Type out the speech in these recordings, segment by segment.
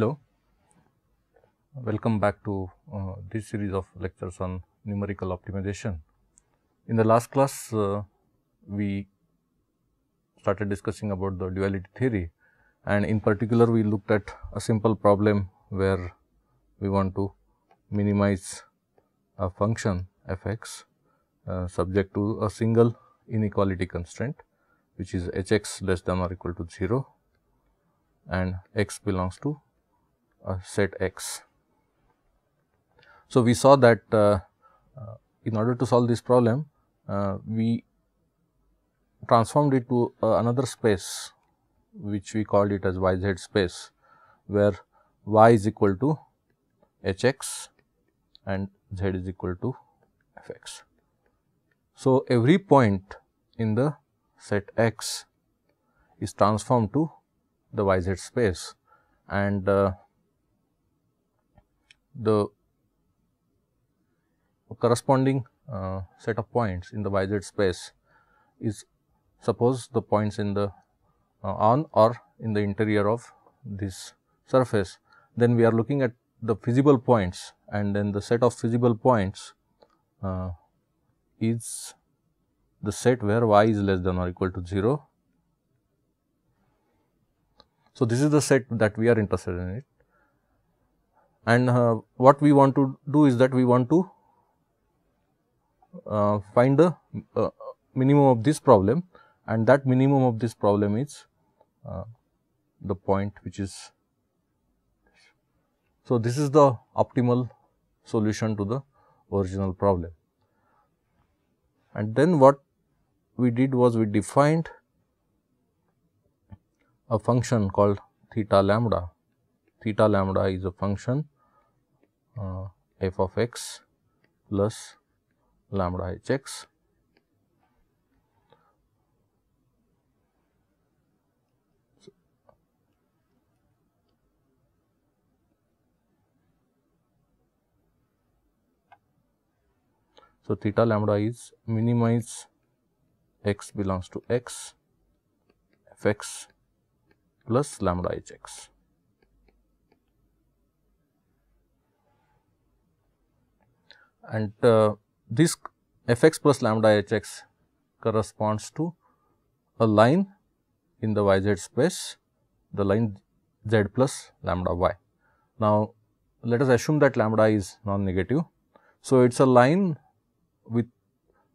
Hello, welcome back to uh, this series of lectures on numerical optimization. In the last class, uh, we started discussing about the duality theory and in particular we looked at a simple problem where we want to minimize a function f x uh, subject to a single inequality constraint which is h x less than or equal to 0 and x belongs to uh, set x. So, we saw that uh, uh, in order to solve this problem, we transformed it to another space which we called it as yz space where y is equal to hx and z is equal to fx. So, every point in the set x is transformed to the yz space and uh, the corresponding uh, set of points in the YZ space is suppose the points in the uh, on or in the interior of this surface, then we are looking at the feasible points and then the set of feasible points uh, is the set where y is less than or equal to 0. So, this is the set that we are interested in it and uh, what we want to do is that we want to uh, find the uh, minimum of this problem and that minimum of this problem is uh, the point which is. So, this is the optimal solution to the original problem and then what we did was we defined a function called theta lambda theta lambda is a function uh, f of x plus lambda h x. So, theta lambda is minimize x belongs to x f x plus lambda h x. and uh, this f x plus lambda h x corresponds to a line in the y z space, the line z plus lambda y. Now, let us assume that lambda is non-negative. So, it is a line with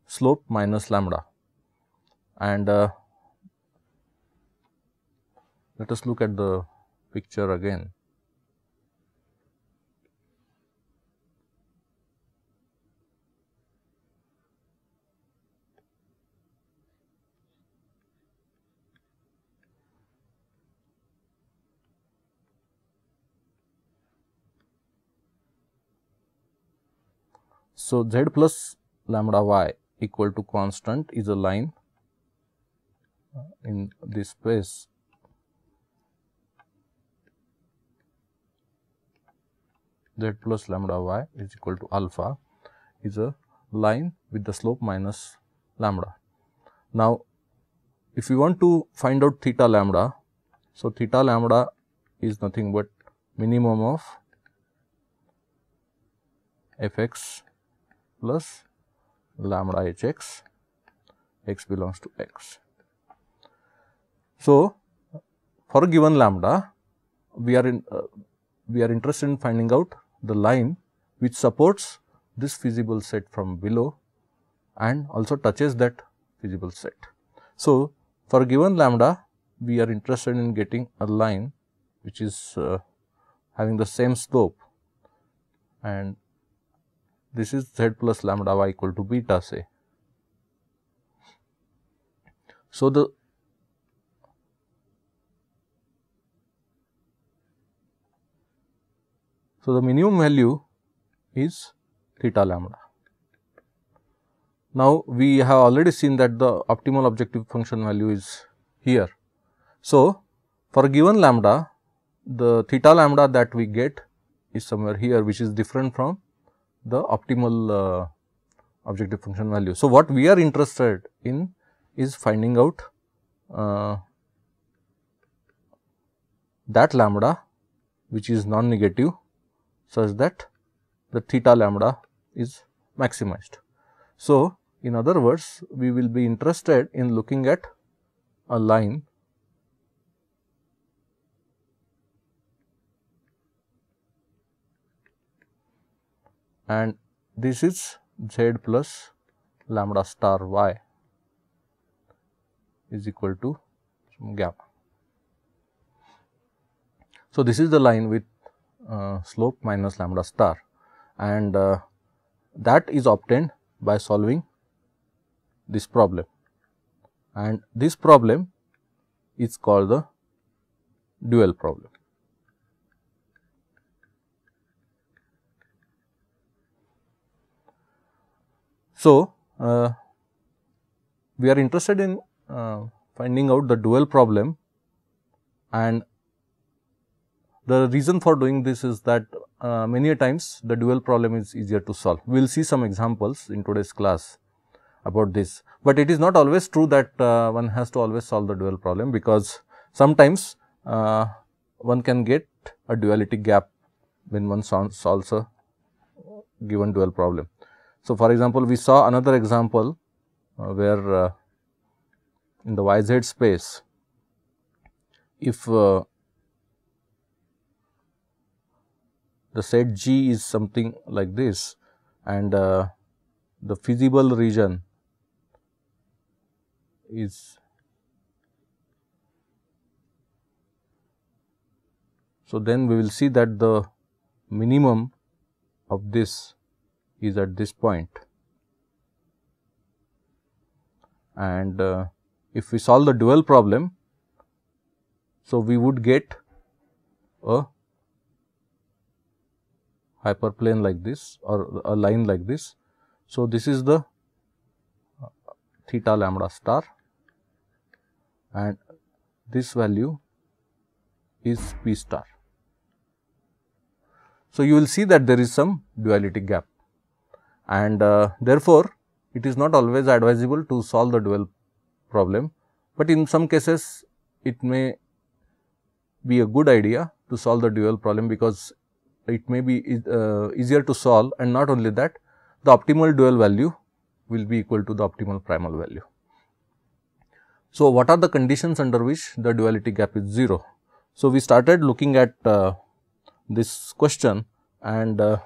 slope minus lambda and uh, let us look at the picture again. So, z plus lambda y equal to constant is a line in this space z plus lambda y is equal to alpha is a line with the slope minus lambda. Now, if you want to find out theta lambda, so theta lambda is nothing but minimum of f x plus lambda h x, x belongs to x. So, for given lambda, we are in, uh, we are interested in finding out the line which supports this feasible set from below and also touches that feasible set. So, for given lambda, we are interested in getting a line which is uh, having the same slope and this is z plus lambda y equal to beta say. So, the So, the minimum value is theta lambda. Now, we have already seen that the optimal objective function value is here. So, for given lambda, the theta lambda that we get is somewhere here which is different from the optimal uh, objective function value. So, what we are interested in is finding out uh, that lambda which is non-negative such that the theta lambda is maximized. So, in other words we will be interested in looking at a line and this is z plus lambda star y is equal to gamma. So, this is the line with uh, slope minus lambda star and uh, that is obtained by solving this problem and this problem is called the dual problem. So, uh, we are interested in uh, finding out the dual problem and the reason for doing this is that uh, many times the dual problem is easier to solve. We will see some examples in today's class about this, but it is not always true that uh, one has to always solve the dual problem because sometimes uh, one can get a duality gap when one solves a given dual problem. So, for example, we saw another example uh, where uh, in the yz space, if uh, the set G is something like this and uh, the feasible region is so then we will see that the minimum of this is at this point and uh, if we solve the dual problem. So, we would get a hyperplane like this or a line like this. So, this is the theta lambda star and this value is p star. So, you will see that there is some duality gap and uh, therefore, it is not always advisable to solve the dual problem, but in some cases it may be a good idea to solve the dual problem because it may be uh, easier to solve and not only that the optimal dual value will be equal to the optimal primal value. So, what are the conditions under which the duality gap is 0? So, we started looking at uh, this question and uh,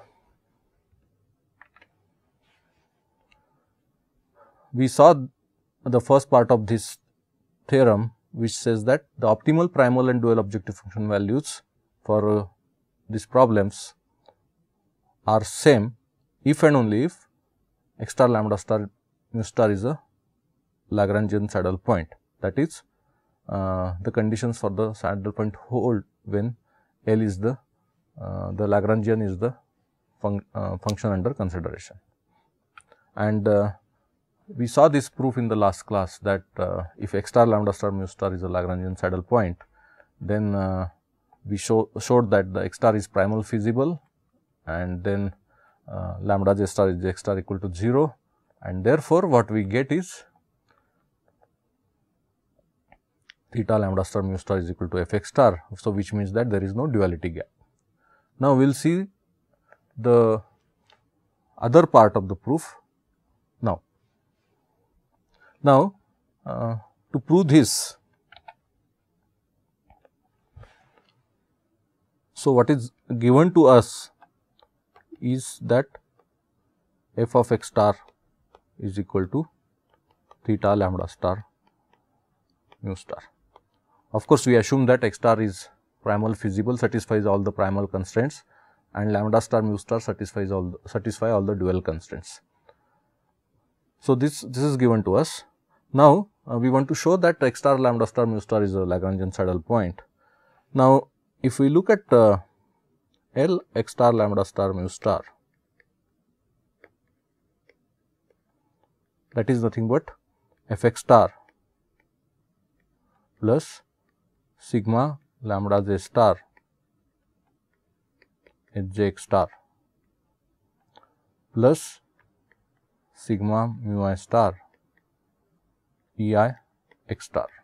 we saw the first part of this theorem which says that the optimal primal and dual objective function values for uh, these problems are same if and only if x star lambda star mu star is a Lagrangian saddle point that is uh, the conditions for the saddle point hold when L is the uh, the Lagrangian is the fun uh, function under consideration and uh, we saw this proof in the last class that uh, if x star lambda star mu star is a Lagrangian saddle point, then uh, we show, showed that the x star is primal feasible and then uh, lambda j star is x star equal to 0 and therefore, what we get is theta lambda star mu star is equal to f x star. So, which means that there is no duality gap. Now, we will see the other part of the proof now, uh, to prove this, so what is given to us is that f of x star is equal to theta lambda star mu star. Of course, we assume that x star is primal feasible satisfies all the primal constraints and lambda star mu star satisfies all the, satisfy all the dual constraints. So, this, this is given to us. Now, uh, we want to show that x star lambda star mu star is a Lagrangian saddle point. Now, if we look at uh, L x star lambda star mu star, that is nothing but f x star plus sigma lambda j star is star plus sigma mu i star p i x star.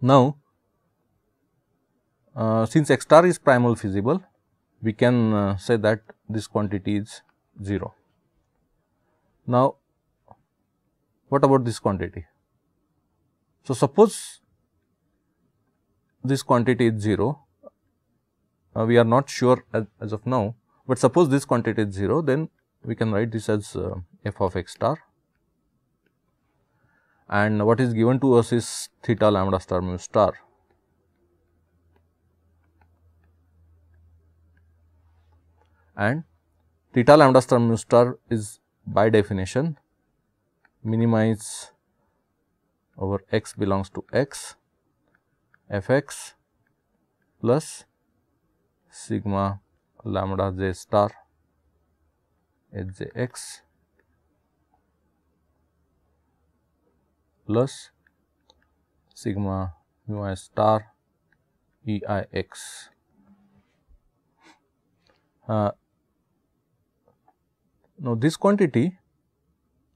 now, uh, since x star is primal feasible, we can uh, say that this quantity is 0. Now, what about this quantity? So, suppose this quantity is 0, uh, we are not sure as, as, of now, but suppose this quantity is 0, then we can write this as uh, f of x star and what is given to us is theta lambda star mu star. And theta lambda star mu star is by definition minimize over x belongs to x f x plus sigma lambda j star h j x plus sigma mu i star e i x. Uh, now, this quantity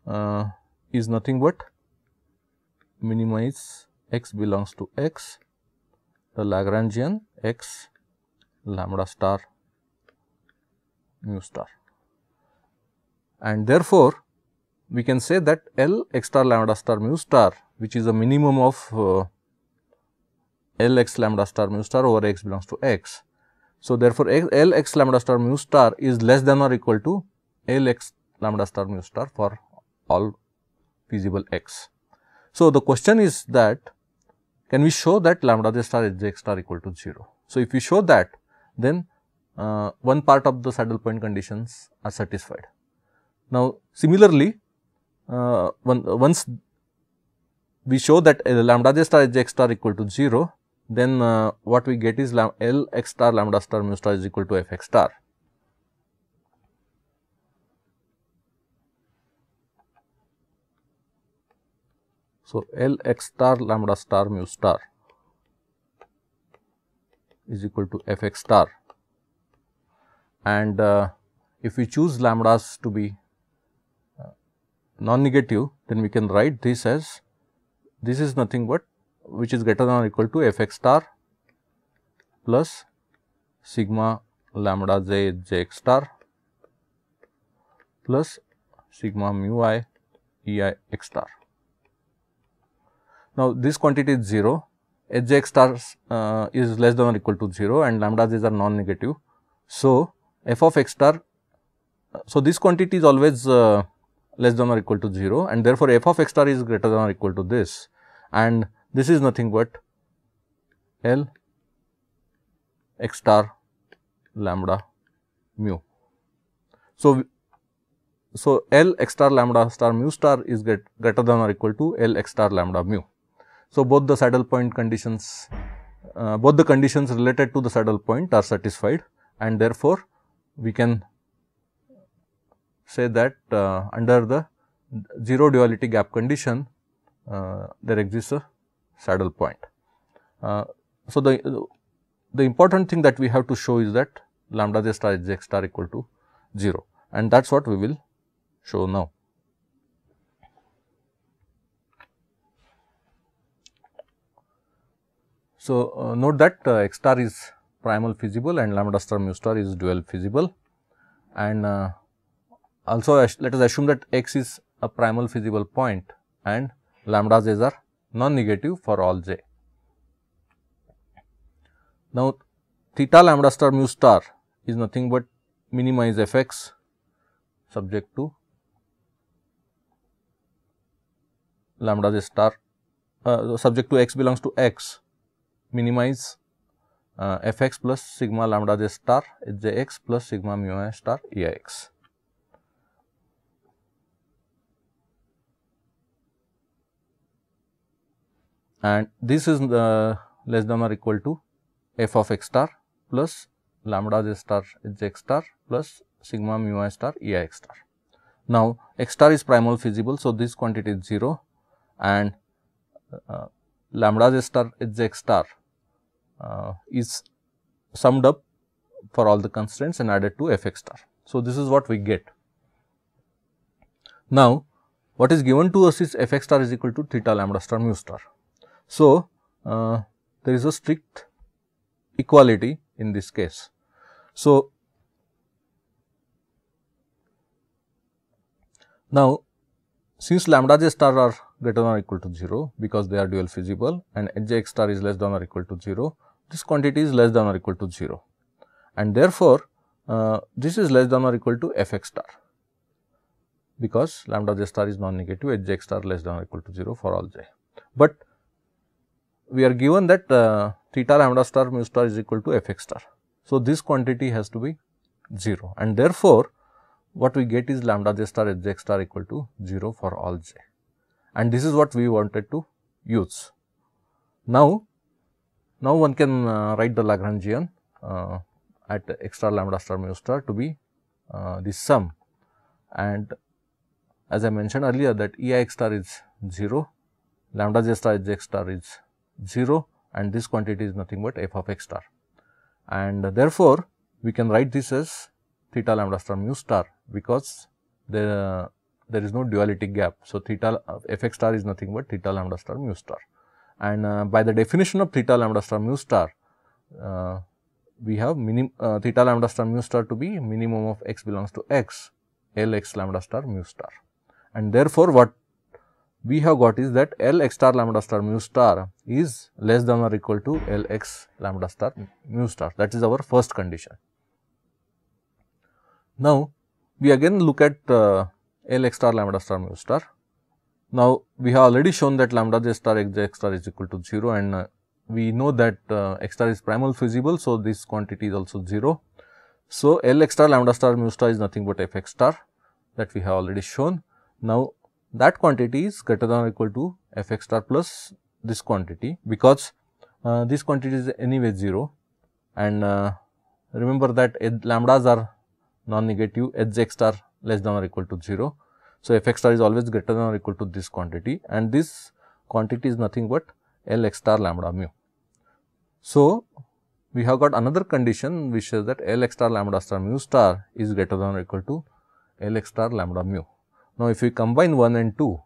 uh, is nothing but minimize x belongs to x the Lagrangian x lambda star mu star. And therefore, we can say that L x star lambda star mu star which is a minimum of uh, L x lambda star mu star over x belongs to x. So, therefore, x, L x lambda star mu star is less than or equal to L x lambda star mu star for all feasible x. So, the question is that can we show that lambda j star h j x star equal to 0. So, if we show that then uh, one part of the saddle point conditions are satisfied. Now, similarly, uh, one, uh, once we show that lambda j star h j x star equal to 0, then uh, what we get is L x star lambda star mu star is equal to f x star. So, L x star lambda star mu star is equal to f x star and uh, if we choose lambdas to be uh, non-negative then we can write this as this is nothing but which is greater than or equal to f x star plus sigma lambda j j x star plus sigma mu i e i x star. Now, this quantity is 0, Hx star uh, is less than or equal to 0 and lambdas these are non-negative. So, f of x star, uh, so this quantity is always uh, less than or equal to 0 and therefore, f of x star is greater than or equal to this and this is nothing but L x star lambda mu. So, so L x star lambda star mu star is greater than or equal to L x star lambda mu. So, both the saddle point conditions, uh, both the conditions related to the saddle point are satisfied and therefore, we can say that uh, under the zero duality gap condition, uh, there exists a saddle point. Uh, so, the, the important thing that we have to show is that lambda j star is star equal to 0 and that is what we will show now. So, uh, note that uh, x star is primal feasible and lambda star mu star is dual feasible and uh, also let us assume that x is a primal feasible point and lambda j's are non-negative for all j. Now, theta lambda star mu star is nothing but minimize f x subject to lambda j star uh, subject to x belongs to x minimize uh, f x plus sigma lambda j star j x plus sigma mu i star e i x. And this is the uh, less than or equal to f of x star plus lambda j star j x star plus sigma mu i star e i x star. Now, x star is primal feasible. So, this quantity is 0 and uh, lambda j star j x star uh, is summed up for all the constraints and added to fx star. So, this is what we get. Now, what is given to us is fx star is equal to theta lambda star mu star. So, uh, there is a strict equality in this case. So, now since lambda j star are greater than or equal to 0 because they are dual feasible and h j x star is less than or equal to 0 this quantity is less than or equal to 0 and therefore, uh, this is less than or equal to f x star because lambda j star is non-negative h j x star less than or equal to 0 for all j. But we are given that uh, theta lambda star mu star is equal to f x star. So, this quantity has to be 0 and therefore, what we get is lambda j star h j x star equal to 0 for all j and this is what we wanted to use. Now, now, one can uh, write the Lagrangian uh, at x star lambda star mu star to be uh, the sum and as I mentioned earlier that E i x star is 0, lambda j star is x star is 0 and this quantity is nothing but f of x star. And therefore, we can write this as theta lambda star mu star because there, there is no duality gap. So, theta f x star is nothing but theta lambda star mu star and uh, by the definition of theta lambda star mu star, uh, we have minim, uh, theta lambda star mu star to be minimum of x belongs to x, L x lambda star mu star. And therefore, what we have got is that L x star lambda star mu star is less than or equal to L x lambda star mu star. That is our first condition. Now, we again look at uh, L x star lambda star mu star. Now, we have already shown that lambda j star x j x star is equal to 0 and uh, we know that uh, x star is primal feasible. So, this quantity is also 0. So, L x star lambda star mu star is nothing but f x star that we have already shown. Now, that quantity is greater than or equal to f x star plus this quantity because uh, this quantity is anyway 0 and uh, remember that lambdas are non-negative h x star less than or equal to 0. So, f x star is always greater than or equal to this quantity and this quantity is nothing but L x star lambda mu. So, we have got another condition which says that L x star lambda star mu star is greater than or equal to L x star lambda mu. Now, if we combine 1 and 2,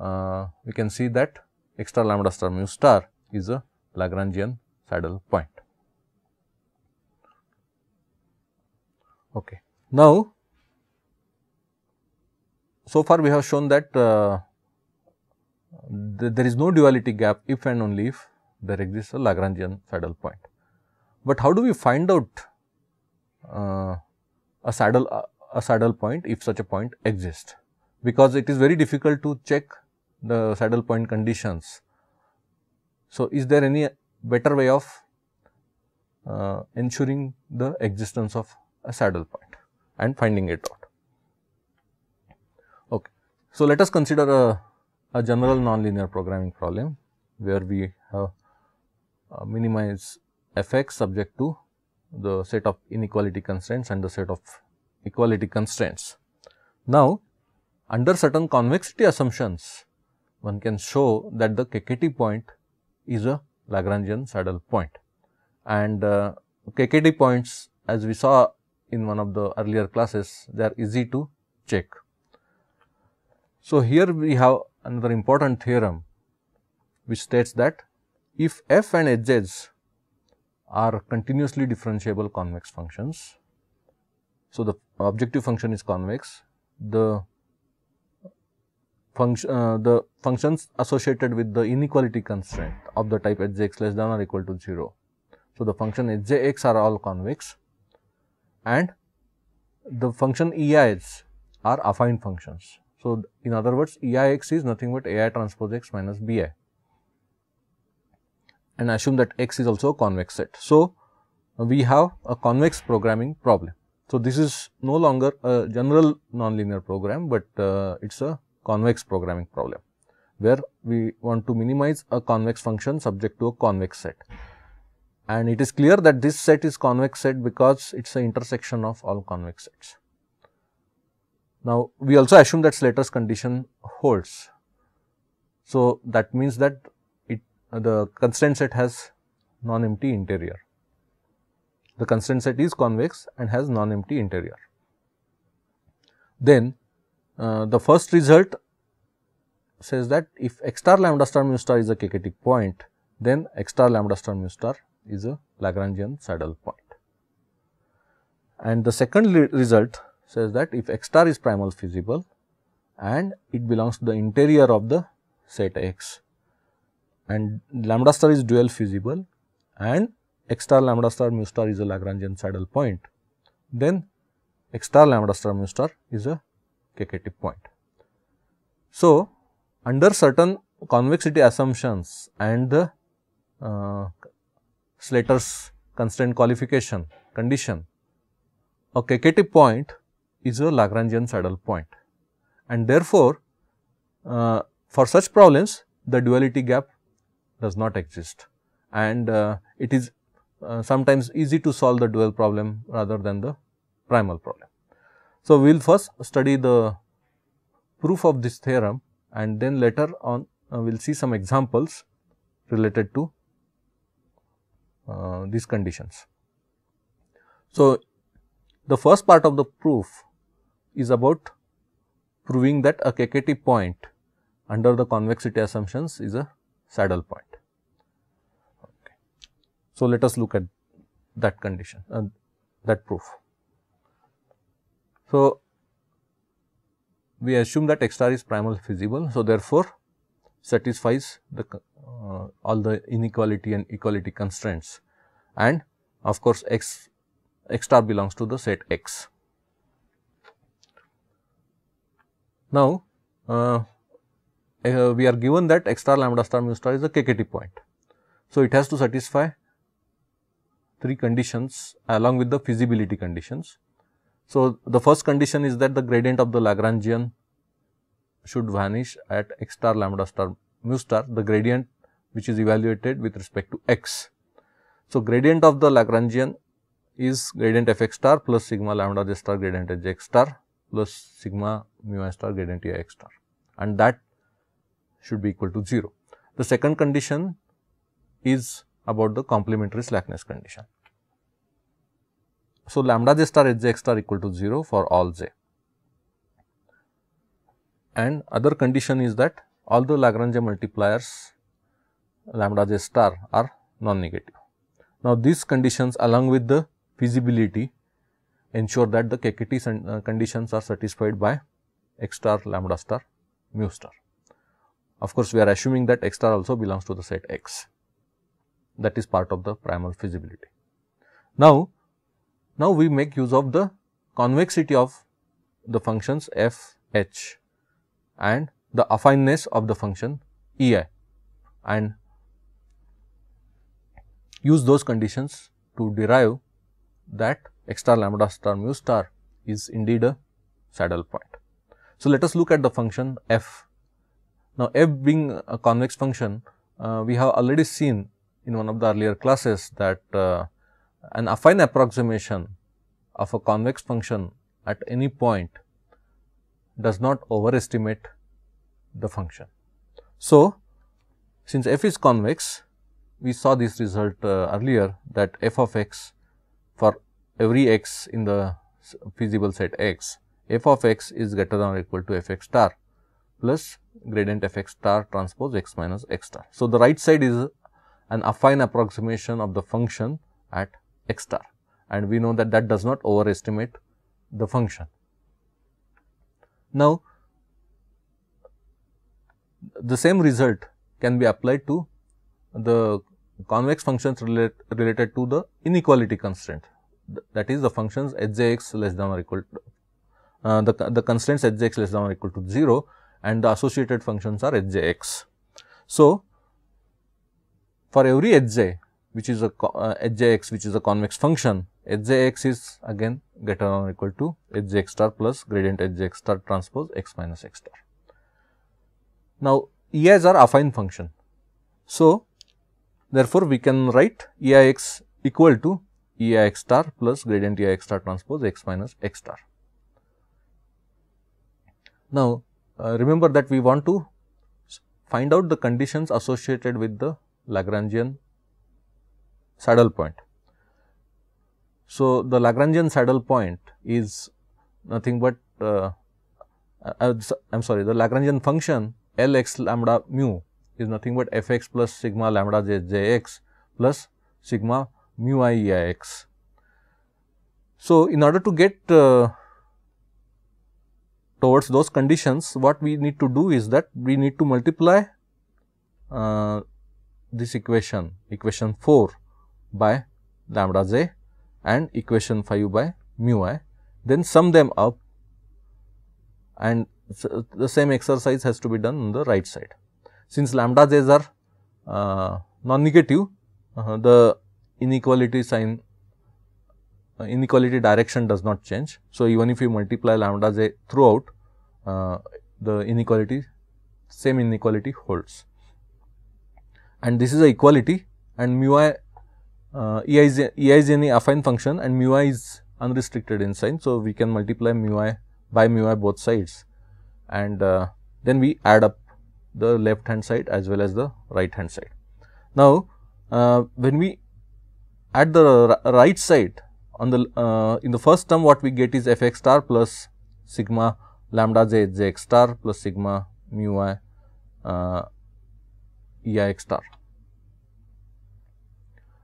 uh, we can see that x star lambda star mu star is a Lagrangian saddle point. Okay. Now, so far we have shown that uh, th there is no duality gap if and only if there exists a Lagrangian saddle point. But how do we find out uh, a saddle uh, a saddle point if such a point exists? Because it is very difficult to check the saddle point conditions. So, is there any better way of uh, ensuring the existence of a saddle point and finding it out? So, let us consider a, a general nonlinear programming problem where we have uh, minimize fx subject to the set of inequality constraints and the set of equality constraints. Now, under certain convexity assumptions, one can show that the KKT point is a Lagrangian saddle point. And uh, KKT points as we saw in one of the earlier classes, they are easy to check. So, here we have another important theorem which states that if f and h's are continuously differentiable convex functions. So, the objective function is convex, the function uh, the functions associated with the inequality constraint of the type hjx less than or equal to 0. So, the function hjx are all convex and the function ei's are affine functions. So, in other words, EIX is nothing but AI transpose X minus BI and assume that X is also a convex set. So, we have a convex programming problem. So, this is no longer a general nonlinear program, but uh, it is a convex programming problem, where we want to minimize a convex function subject to a convex set. And it is clear that this set is convex set because it is an intersection of all convex sets. Now, we also assume that Slater's condition holds. So, that means that it uh, the constraint set has non-empty interior. The constraint set is convex and has non-empty interior. Then, uh, the first result says that if x star lambda star mu star is a KKT point, then x star lambda star mu star is a Lagrangian saddle point. And the second result says that if X star is primal feasible and it belongs to the interior of the set X and lambda star is dual feasible and X star lambda star mu star is a Lagrangian saddle point, then X star lambda star mu star is a KKT point. So, under certain convexity assumptions and the uh, Slater's constraint qualification condition, a KKT point is a Lagrangian saddle point and therefore, uh, for such problems the duality gap does not exist and uh, it is uh, sometimes easy to solve the dual problem rather than the primal problem. So, we will first study the proof of this theorem and then later on uh, we will see some examples related to uh, these conditions. So, the first part of the proof is about proving that a KKT point under the convexity assumptions is a saddle point. Okay. So, let us look at that condition and uh, that proof. So, we assume that X star is primal feasible. So, therefore, satisfies the uh, all the inequality and equality constraints and of course, X, X star belongs to the set X. Now, uh, uh, we are given that x star lambda star mu star is a KKT point. So, it has to satisfy three conditions along with the feasibility conditions. So, the first condition is that the gradient of the Lagrangian should vanish at x star lambda star mu star the gradient which is evaluated with respect to x. So, gradient of the Lagrangian is gradient f x star plus sigma lambda j star gradient h x star plus sigma mu i star gradient A x star and that should be equal to 0. The second condition is about the complementary slackness condition. So, lambda j star h j x star equal to 0 for all j and other condition is that all the Lagrange multipliers lambda j star are non-negative. Now, these conditions along with the feasibility ensure that the KKT uh, conditions are satisfied by x star lambda star mu star. Of course, we are assuming that x star also belongs to the set x that is part of the primal feasibility. Now, now we make use of the convexity of the functions f h and the affineness of the function E i and use those conditions to derive that star, lambda star mu star is indeed a saddle point. So, let us look at the function f. Now, f being a convex function, uh, we have already seen in one of the earlier classes that uh, an affine approximation of a convex function at any point does not overestimate the function. So, since f is convex, we saw this result uh, earlier that f of x for every x in the feasible set x, f of x is greater than or equal to f x star plus gradient f x star transpose x minus x star. So, the right side is an affine approximation of the function at x star and we know that that does not overestimate the function. Now, the same result can be applied to the convex functions relate, related to the inequality constraint that is the functions hjx less than or equal to uh, the, the constraints hjx less than or equal to 0 and the associated functions are hjx. So, for every hj which is a uh, hjx which is a convex function hjx is again greater than or equal to hjx star plus gradient hjx star transpose x minus x star. Now, EIs are affine function. So, therefore, we can write EIx equal to E i x star plus gradient E i x star transpose x minus x star. Now, uh, remember that we want to find out the conditions associated with the Lagrangian saddle point. So, the Lagrangian saddle point is nothing but uh, uh, uh I am sorry the Lagrangian function L x lambda mu is nothing but f x plus sigma lambda j j x plus sigma mu i e i x. So, in order to get uh, towards those conditions, what we need to do is that we need to multiply uh, this equation, equation 4 by lambda j and equation 5 by mu i, then sum them up and so the same exercise has to be done on the right side. Since lambda j's are uh, non-negative, uh-huh, the inequality sign uh, inequality direction does not change. So, even if you multiply lambda j throughout uh, the inequality same inequality holds and this is a equality and mu i uh, e, is is any affine function and mu i is unrestricted in sign. So, we can multiply mu i by mu i both sides and uh, then we add up the left hand side as well as the right hand side. Now, uh, when we at the right side on the uh, in the first term what we get is f x star plus sigma lambda j j x star plus sigma mu i uh, e i x star.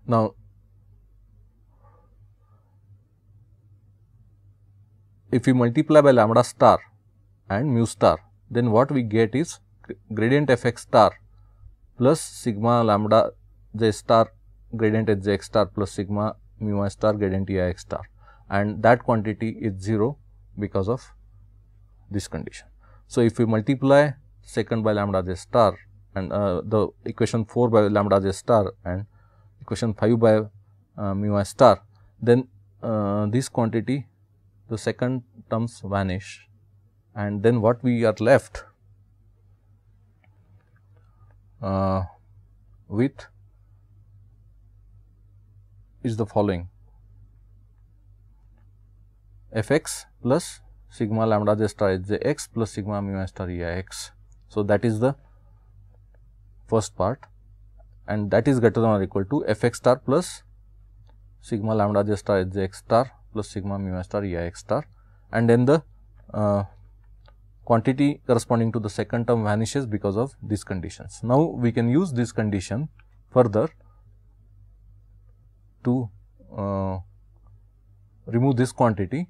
Now, if we multiply by lambda star and mu star, then what we get is gradient f x star plus sigma lambda j star gradient at x star plus sigma mu i star gradient e i x star and that quantity is 0 because of this condition. So, if we multiply second by lambda j star and uh, the equation 4 by lambda j star and equation 5 by uh, mu i star, then uh, this quantity the second terms vanish and then what we are left uh, with is the following f x plus sigma lambda j star h j x plus sigma mu i star e i x. So, that is the first part and that is greater than or equal to f x star plus sigma lambda j star h j x star plus sigma mu i star e i x star and then the uh, quantity corresponding to the second term vanishes because of these conditions. Now, we can use this condition further to uh, remove this quantity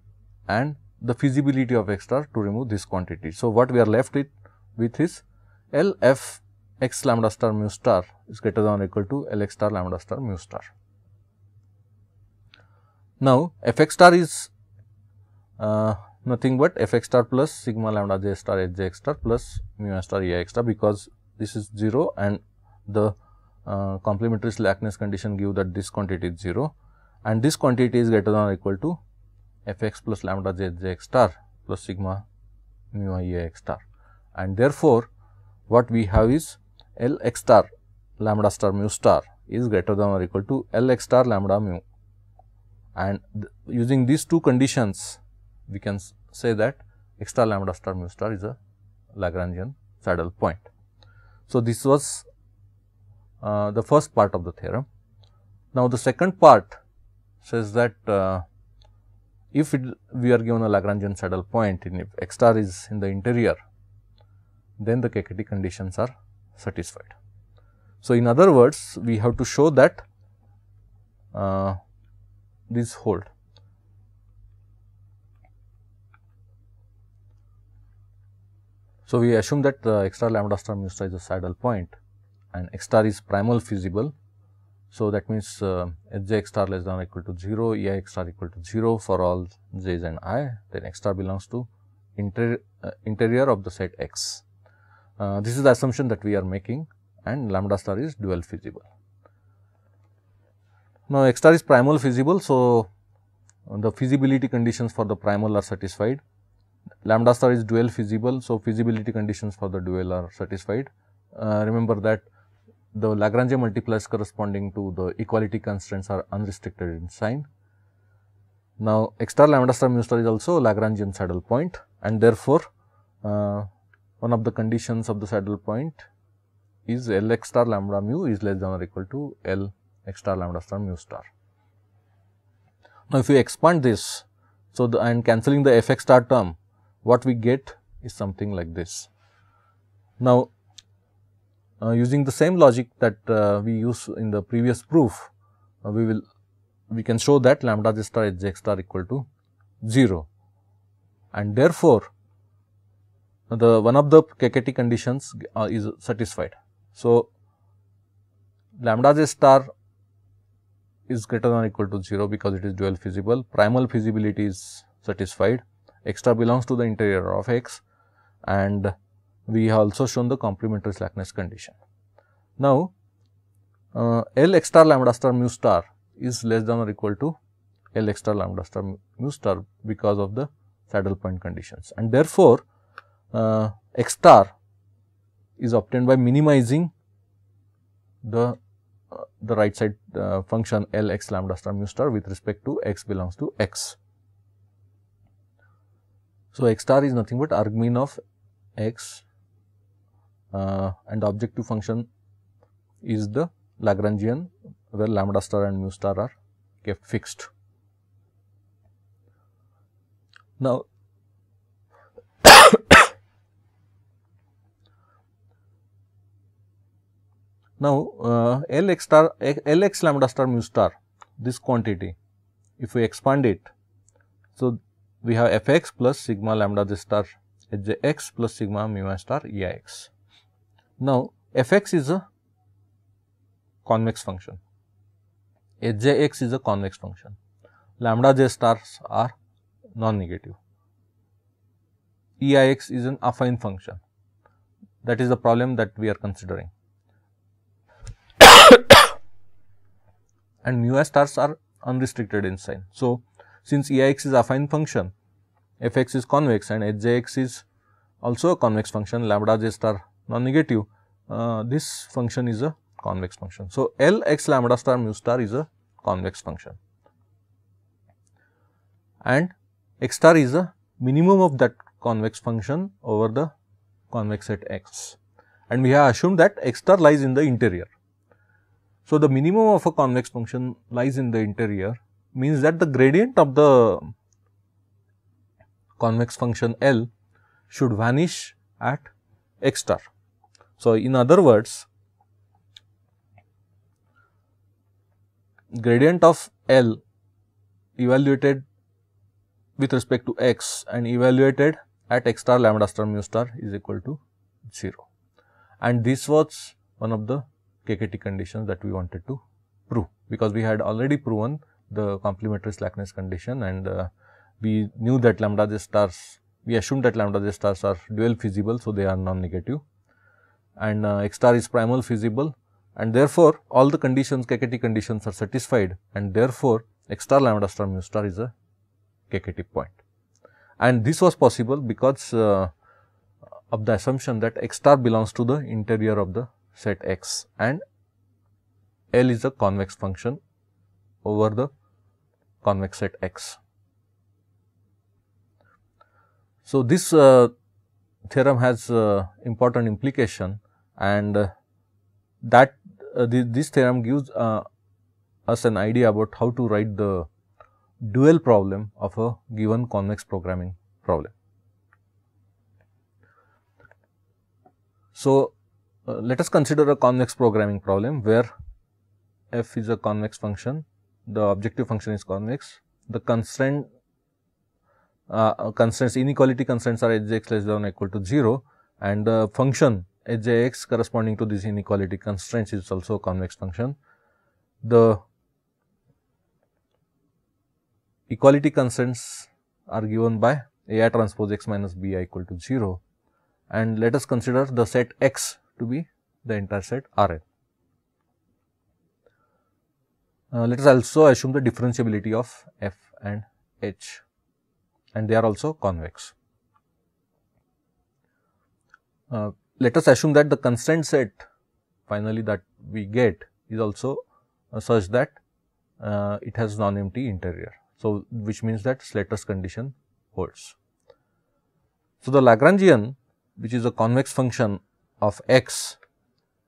and the feasibility of star to remove this quantity. So, what we are left it with is L f x lambda star mu star is greater than or equal to L x star lambda star mu star. Now, f x star is uh, nothing but f x star plus sigma lambda j star h j x star plus mu star e x star because this is 0 and the uh, complementary slackness condition give that this quantity is 0 and this quantity is greater than or equal to f x plus lambda j j x star plus sigma mu i a x star. And therefore, what we have is L x star lambda star mu star is greater than or equal to L x star lambda mu. And using these two conditions, we can say that x star lambda star mu star is a Lagrangian saddle point. So, this was uh, the first part of the theorem. Now, the second part says that uh, if it, we are given a Lagrangian saddle point in if x star is in the interior, then the KKT conditions are satisfied. So, in other words, we have to show that uh, hold. So, we assume that the extra lambda star mu star is a saddle point and x star is primal feasible. So, that means uh, h j x star less than or equal to 0, e i x star equal to 0 for all j's and i, then x star belongs to inter, uh, interior of the set x. Uh, this is the assumption that we are making and lambda star is dual feasible. Now, x star is primal feasible. So, uh, the feasibility conditions for the primal are satisfied. Lambda star is dual feasible. So, feasibility conditions for the dual are satisfied. Uh, remember that the Lagrange multipliers corresponding to the equality constraints are unrestricted in sign. Now, x star lambda star mu star is also Lagrangian saddle point and therefore, uh, one of the conditions of the saddle point is L x star lambda mu is less than or equal to L x star lambda star mu star. Now, if you expand this, so the and cancelling the f x star term, what we get is something like this. Now, uh, using the same logic that uh, we use in the previous proof, uh, we will we can show that lambda j star is star equal to 0 and therefore, the one of the KKT conditions uh, is satisfied. So, lambda j star is greater than or equal to 0 because it is dual feasible, primal feasibility is satisfied, x star belongs to the interior of x and we have also shown the complementary slackness condition. Now, uh, L x star lambda star mu star is less than or equal to L x star lambda star mu star because of the saddle point conditions and therefore, uh, x star is obtained by minimizing the uh, the right side uh, function L x lambda star mu star with respect to x belongs to x. So, x star is nothing but argmin of x uh, and the objective function is the Lagrangian where lambda star and mu star are kept fixed. Now, now uh, Lx star Lx lambda star mu star this quantity if we expand it. So, we have f x plus sigma lambda this star x plus sigma mu star e i x. Now, f x is a convex function, h j x is a convex function, lambda j stars are non-negative, e i x is an affine function that is the problem that we are considering. and mu i stars are unrestricted in sign. So, since e i x is affine function, f x is convex and h j x is also a convex function lambda j star non negative uh, this function is a convex function. So, L x lambda star mu star is a convex function and x star is a minimum of that convex function over the convex set x and we have assumed that x star lies in the interior. So, the minimum of a convex function lies in the interior means that the gradient of the convex function L should vanish at x star. So, in other words, gradient of L evaluated with respect to x and evaluated at x star lambda star mu star is equal to 0. And this was one of the KKT conditions that we wanted to prove because we had already proven the complementary slackness condition and uh, we knew that lambda j stars, we assumed that lambda j stars are dual feasible. So, they are non-negative and uh, X star is primal feasible and therefore, all the conditions KKT conditions are satisfied and therefore, X star lambda star mu star is a KKT point. And this was possible because uh, of the assumption that X star belongs to the interior of the set X and L is a convex function over the convex set X. So, this uh, theorem has uh, important implication and uh, that uh, th this theorem gives uh, us an idea about how to write the dual problem of a given convex programming problem. So, uh, let us consider a convex programming problem where f is a convex function, the objective function is convex, the constraint uh, constraints inequality constraints are h x less than or equal to 0 and the function Hjx corresponding to this inequality constraints is also a convex function. The equality constraints are given by A i transpose x minus B i equal to 0 and let us consider the set X to be the entire set R n. Uh, let us also assume the differentiability of f and h and they are also convex. Uh, let us assume that the constraint set finally that we get is also uh, such that uh, it has non-empty interior. So, which means that Slater's condition holds. So, the Lagrangian which is a convex function of x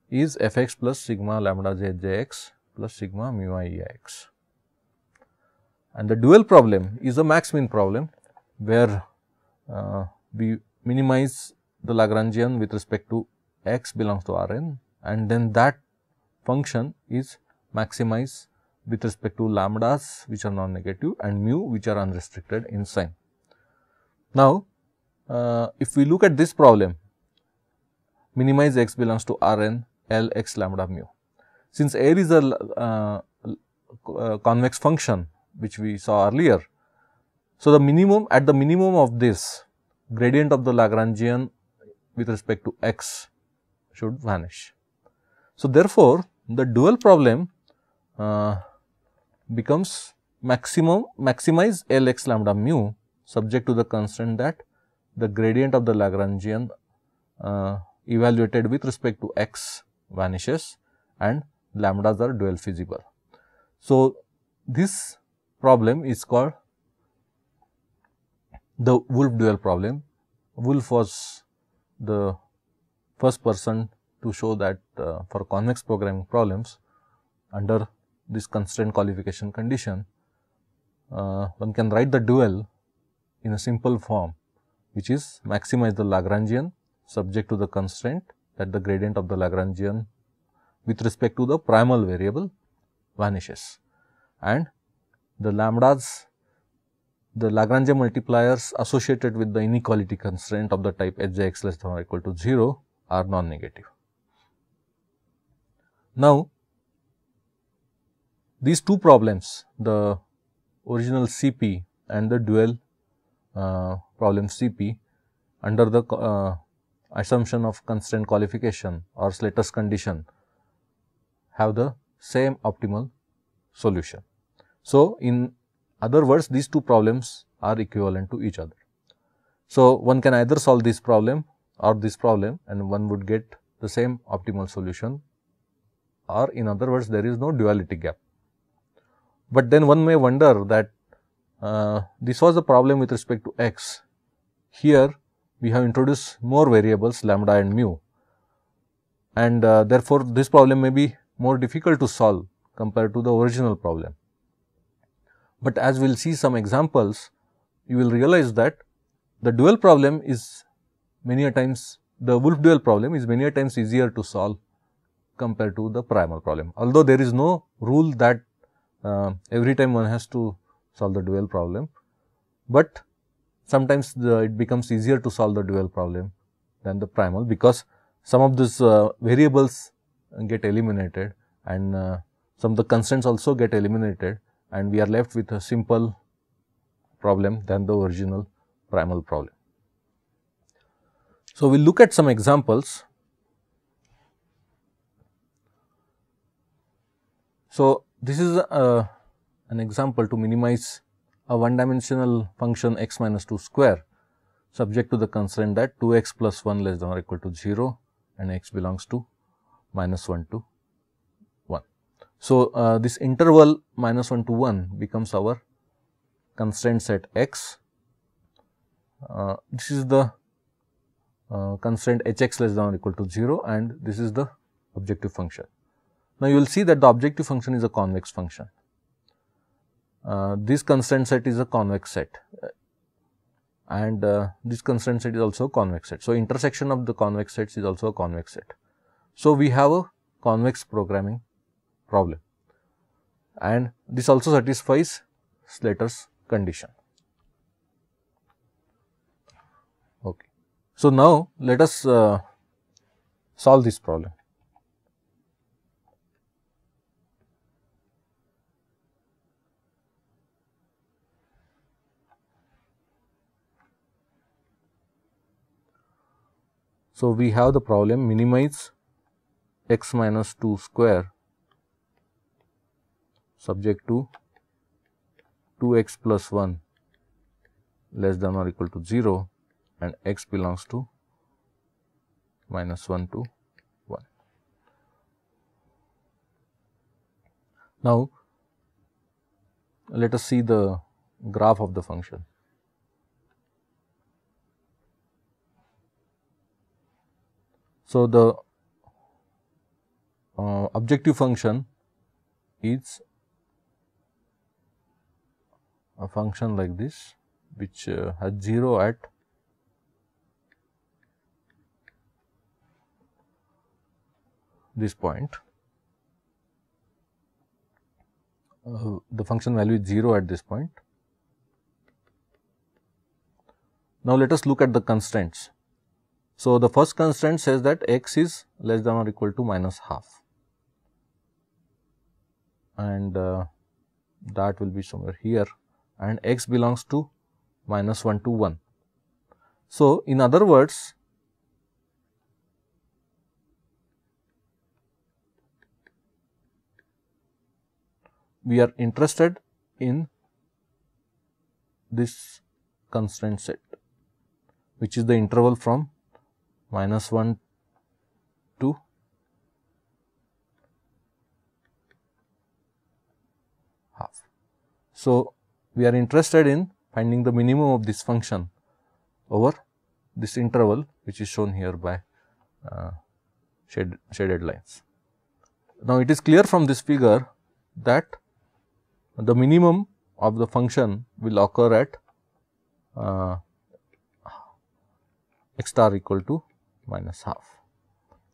is f x plus sigma lambda j j x plus sigma mu i e x. And the dual problem is a max min problem where uh, we minimize the Lagrangian with respect to x belongs to Rn and then that function is maximized with respect to lambdas which are non-negative and mu which are unrestricted in sign. Now, uh, if we look at this problem, minimize x belongs to Rn L x lambda mu. Since L is a uh, uh, convex function which we saw earlier. So, the minimum at the minimum of this gradient of the Lagrangian with respect to x should vanish. So, therefore, the dual problem uh, becomes maximum maximize L x lambda mu subject to the constraint that the gradient of the Lagrangian uh, evaluated with respect to x vanishes and lambdas are dual feasible. So, this problem is called the Wolf dual problem. Wolf was the first person to show that uh, for convex programming problems under this constraint qualification condition, uh, one can write the dual in a simple form which is maximize the Lagrangian subject to the constraint that the gradient of the Lagrangian with respect to the primal variable vanishes and the lambdas the Lagrange multipliers associated with the inequality constraint of the type Hjx less than or equal to 0 are non-negative. Now, these two problems, the original CP and the dual uh, problem CP under the uh, assumption of constraint qualification or Slater's condition have the same optimal solution. So, in other words, these two problems are equivalent to each other. So, one can either solve this problem or this problem and one would get the same optimal solution or in other words there is no duality gap. But then one may wonder that uh, this was a problem with respect to x. Here we have introduced more variables lambda and mu and uh, therefore, this problem may be more difficult to solve compared to the original problem. But as we will see some examples, you will realize that the dual problem is many a times the Wolf dual problem is many a times easier to solve compared to the primal problem. Although there is no rule that uh, every time one has to solve the dual problem, but sometimes the, it becomes easier to solve the dual problem than the primal because some of these uh, variables get eliminated and uh, some of the constants also get eliminated and we are left with a simple problem than the original primal problem. So, we will look at some examples. So, this is a, uh, an example to minimize a one dimensional function x minus 2 square subject to the constraint that 2 x plus 1 less than or equal to 0 and x belongs to minus 1 to so, uh, this interval minus 1 to 1 becomes our constraint set x. Uh, this is the uh, constraint hx less than or equal to 0 and this is the objective function. Now, you will see that the objective function is a convex function. Uh, this constraint set is a convex set uh, and uh, this constraint set is also a convex set. So, intersection of the convex sets is also a convex set. So, we have a convex programming problem and this also satisfies Slater's condition. Okay. So, now let us uh, solve this problem. So, we have the problem minimize x minus 2 square subject to 2x plus 1 less than or equal to 0 and x belongs to minus 1 to 1. Now, let us see the graph of the function. So, the uh, objective function is a function like this which uh, has 0 at this point. Uh, the function value is 0 at this point. Now, let us look at the constraints. So, the first constraint says that x is less than or equal to minus half and uh, that will be somewhere here and x belongs to minus 1 to 1. So, in other words, we are interested in this constraint set which is the interval from minus 1 to half. So, we are interested in finding the minimum of this function over this interval which is shown here by uh, shade, shaded lines. Now, it is clear from this figure that the minimum of the function will occur at uh, x star equal to minus half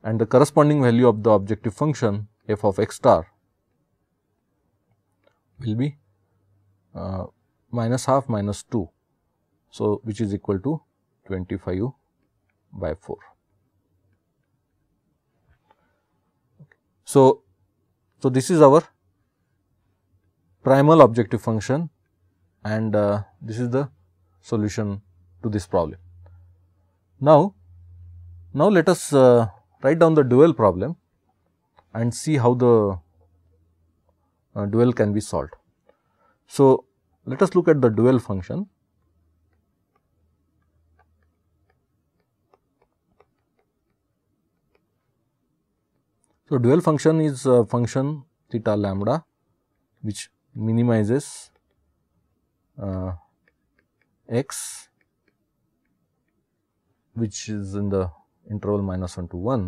and the corresponding value of the objective function f of x star will be uh, minus half minus 2. So, which is equal to 25 by 4. So, so this is our primal objective function and uh, this is the solution to this problem. Now, now let us uh, write down the dual problem and see how the uh, dual can be solved. So, let us look at the dual function. So, dual function is a function theta lambda which minimizes uh, x which is in the interval minus 1 to 1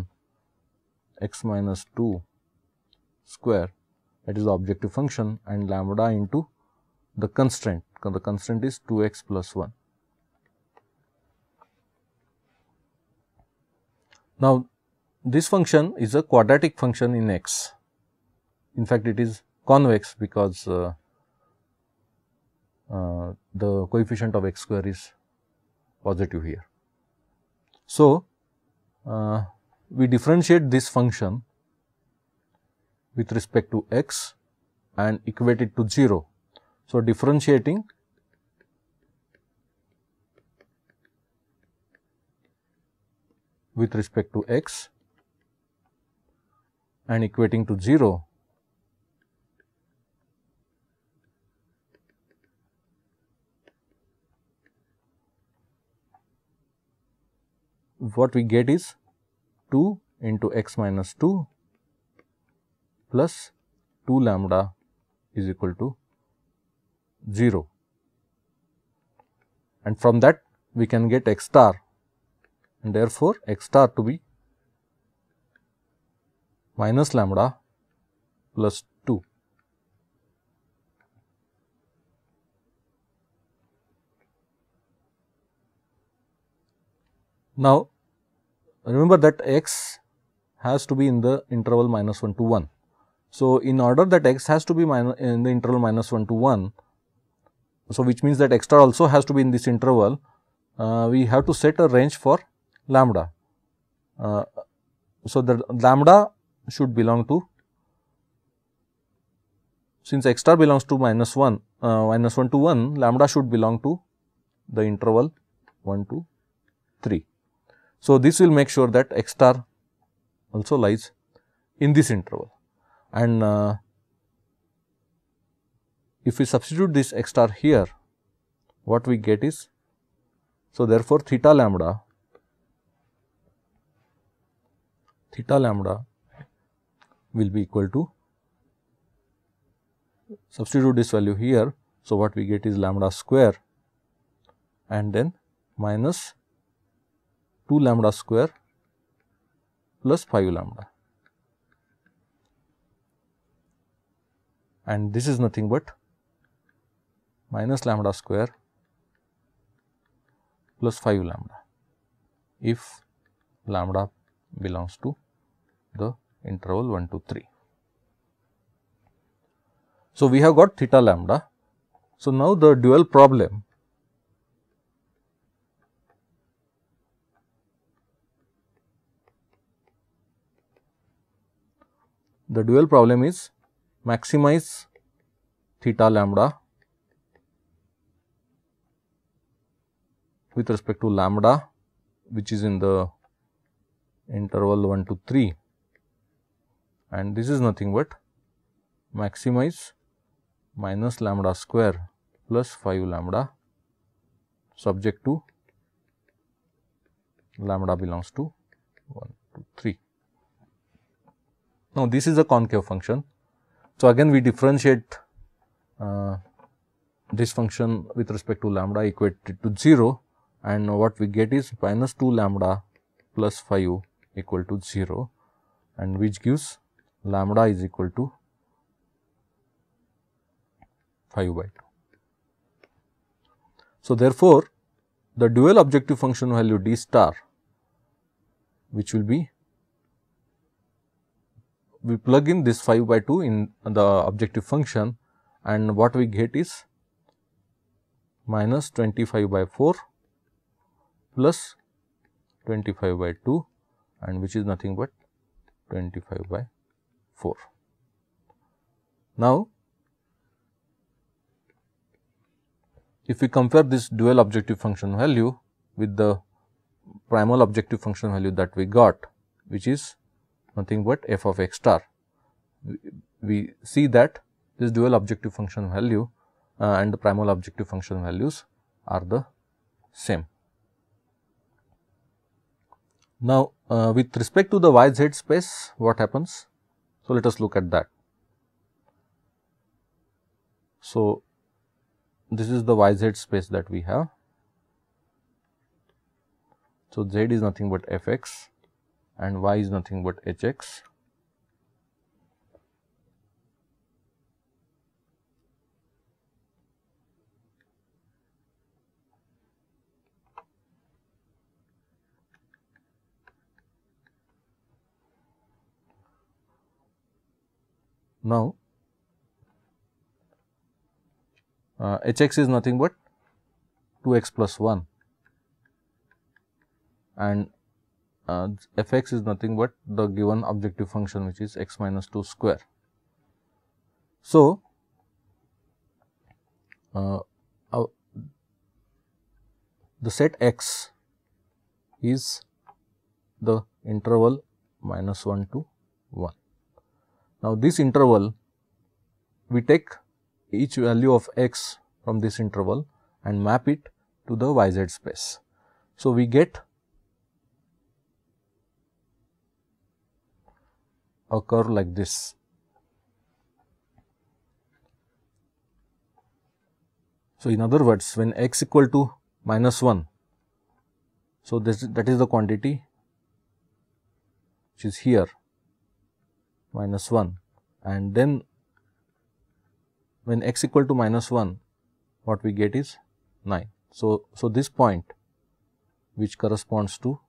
x minus 2 square that is the objective function and lambda into the constraint, the constraint is 2x plus 1. Now, this function is a quadratic function in x. In fact, it is convex because uh, uh, the coefficient of x square is positive here. So, uh, we differentiate this function with respect to x and equate it to 0 so, differentiating with respect to x and equating to 0 what we get is 2 into x minus 2 plus 2 lambda is equal to 0 and from that we can get x star and therefore, x star to be minus lambda plus 2. Now, remember that x has to be in the interval minus 1 to 1. So, in order that x has to be in the interval minus 1 to 1, so, which means that x star also has to be in this interval, uh, we have to set a range for lambda. Uh, so, the lambda should belong to since x star belongs to minus 1 uh, minus 1 to 1 lambda should belong to the interval 1 to 3. So, this will make sure that x star also lies in this interval and uh, if we substitute this x star here, what we get is, so therefore, theta lambda, theta lambda will be equal to, substitute this value here. So, what we get is lambda square and then minus 2 lambda square plus 5 lambda. And this is nothing but minus lambda square plus 5 lambda if lambda belongs to the interval 1 to 3. So, we have got theta lambda. So, now the dual problem the dual problem is maximize theta lambda with respect to lambda which is in the interval 1 to 3 and this is nothing but maximize minus lambda square plus 5 lambda subject to lambda belongs to 1 to 3. Now, this is a concave function. So, again we differentiate uh, this function with respect to lambda equate it to 0 and what we get is minus 2 lambda plus 5 equal to 0 and which gives lambda is equal to 5 by 2. So, therefore, the dual objective function value d star which will be we plug in this 5 by 2 in the objective function and what we get is minus 25 by 4 plus 25 by 2 and which is nothing but 25 by 4. Now, if we compare this dual objective function value with the primal objective function value that we got which is nothing but f of x star. We see that this dual objective function value uh, and the primal objective function values are the same. Now, uh, with respect to the YZ space, what happens? So, let us look at that. So, this is the YZ space that we have. So, Z is nothing but Fx and Y is nothing but Hx. Now, uh, h x is nothing but 2 x plus 1 and uh, f x is nothing but the given objective function which is x minus 2 square. So, uh, uh, the set x is the interval minus 1 to 1. Now, this interval we take each value of x from this interval and map it to the yz space. So, we get a curve like this. So, in other words when x equal to minus 1, so this that is the quantity which is here minus 1 and then when x equal to minus 1 what we get is 9. So, so this point which corresponds to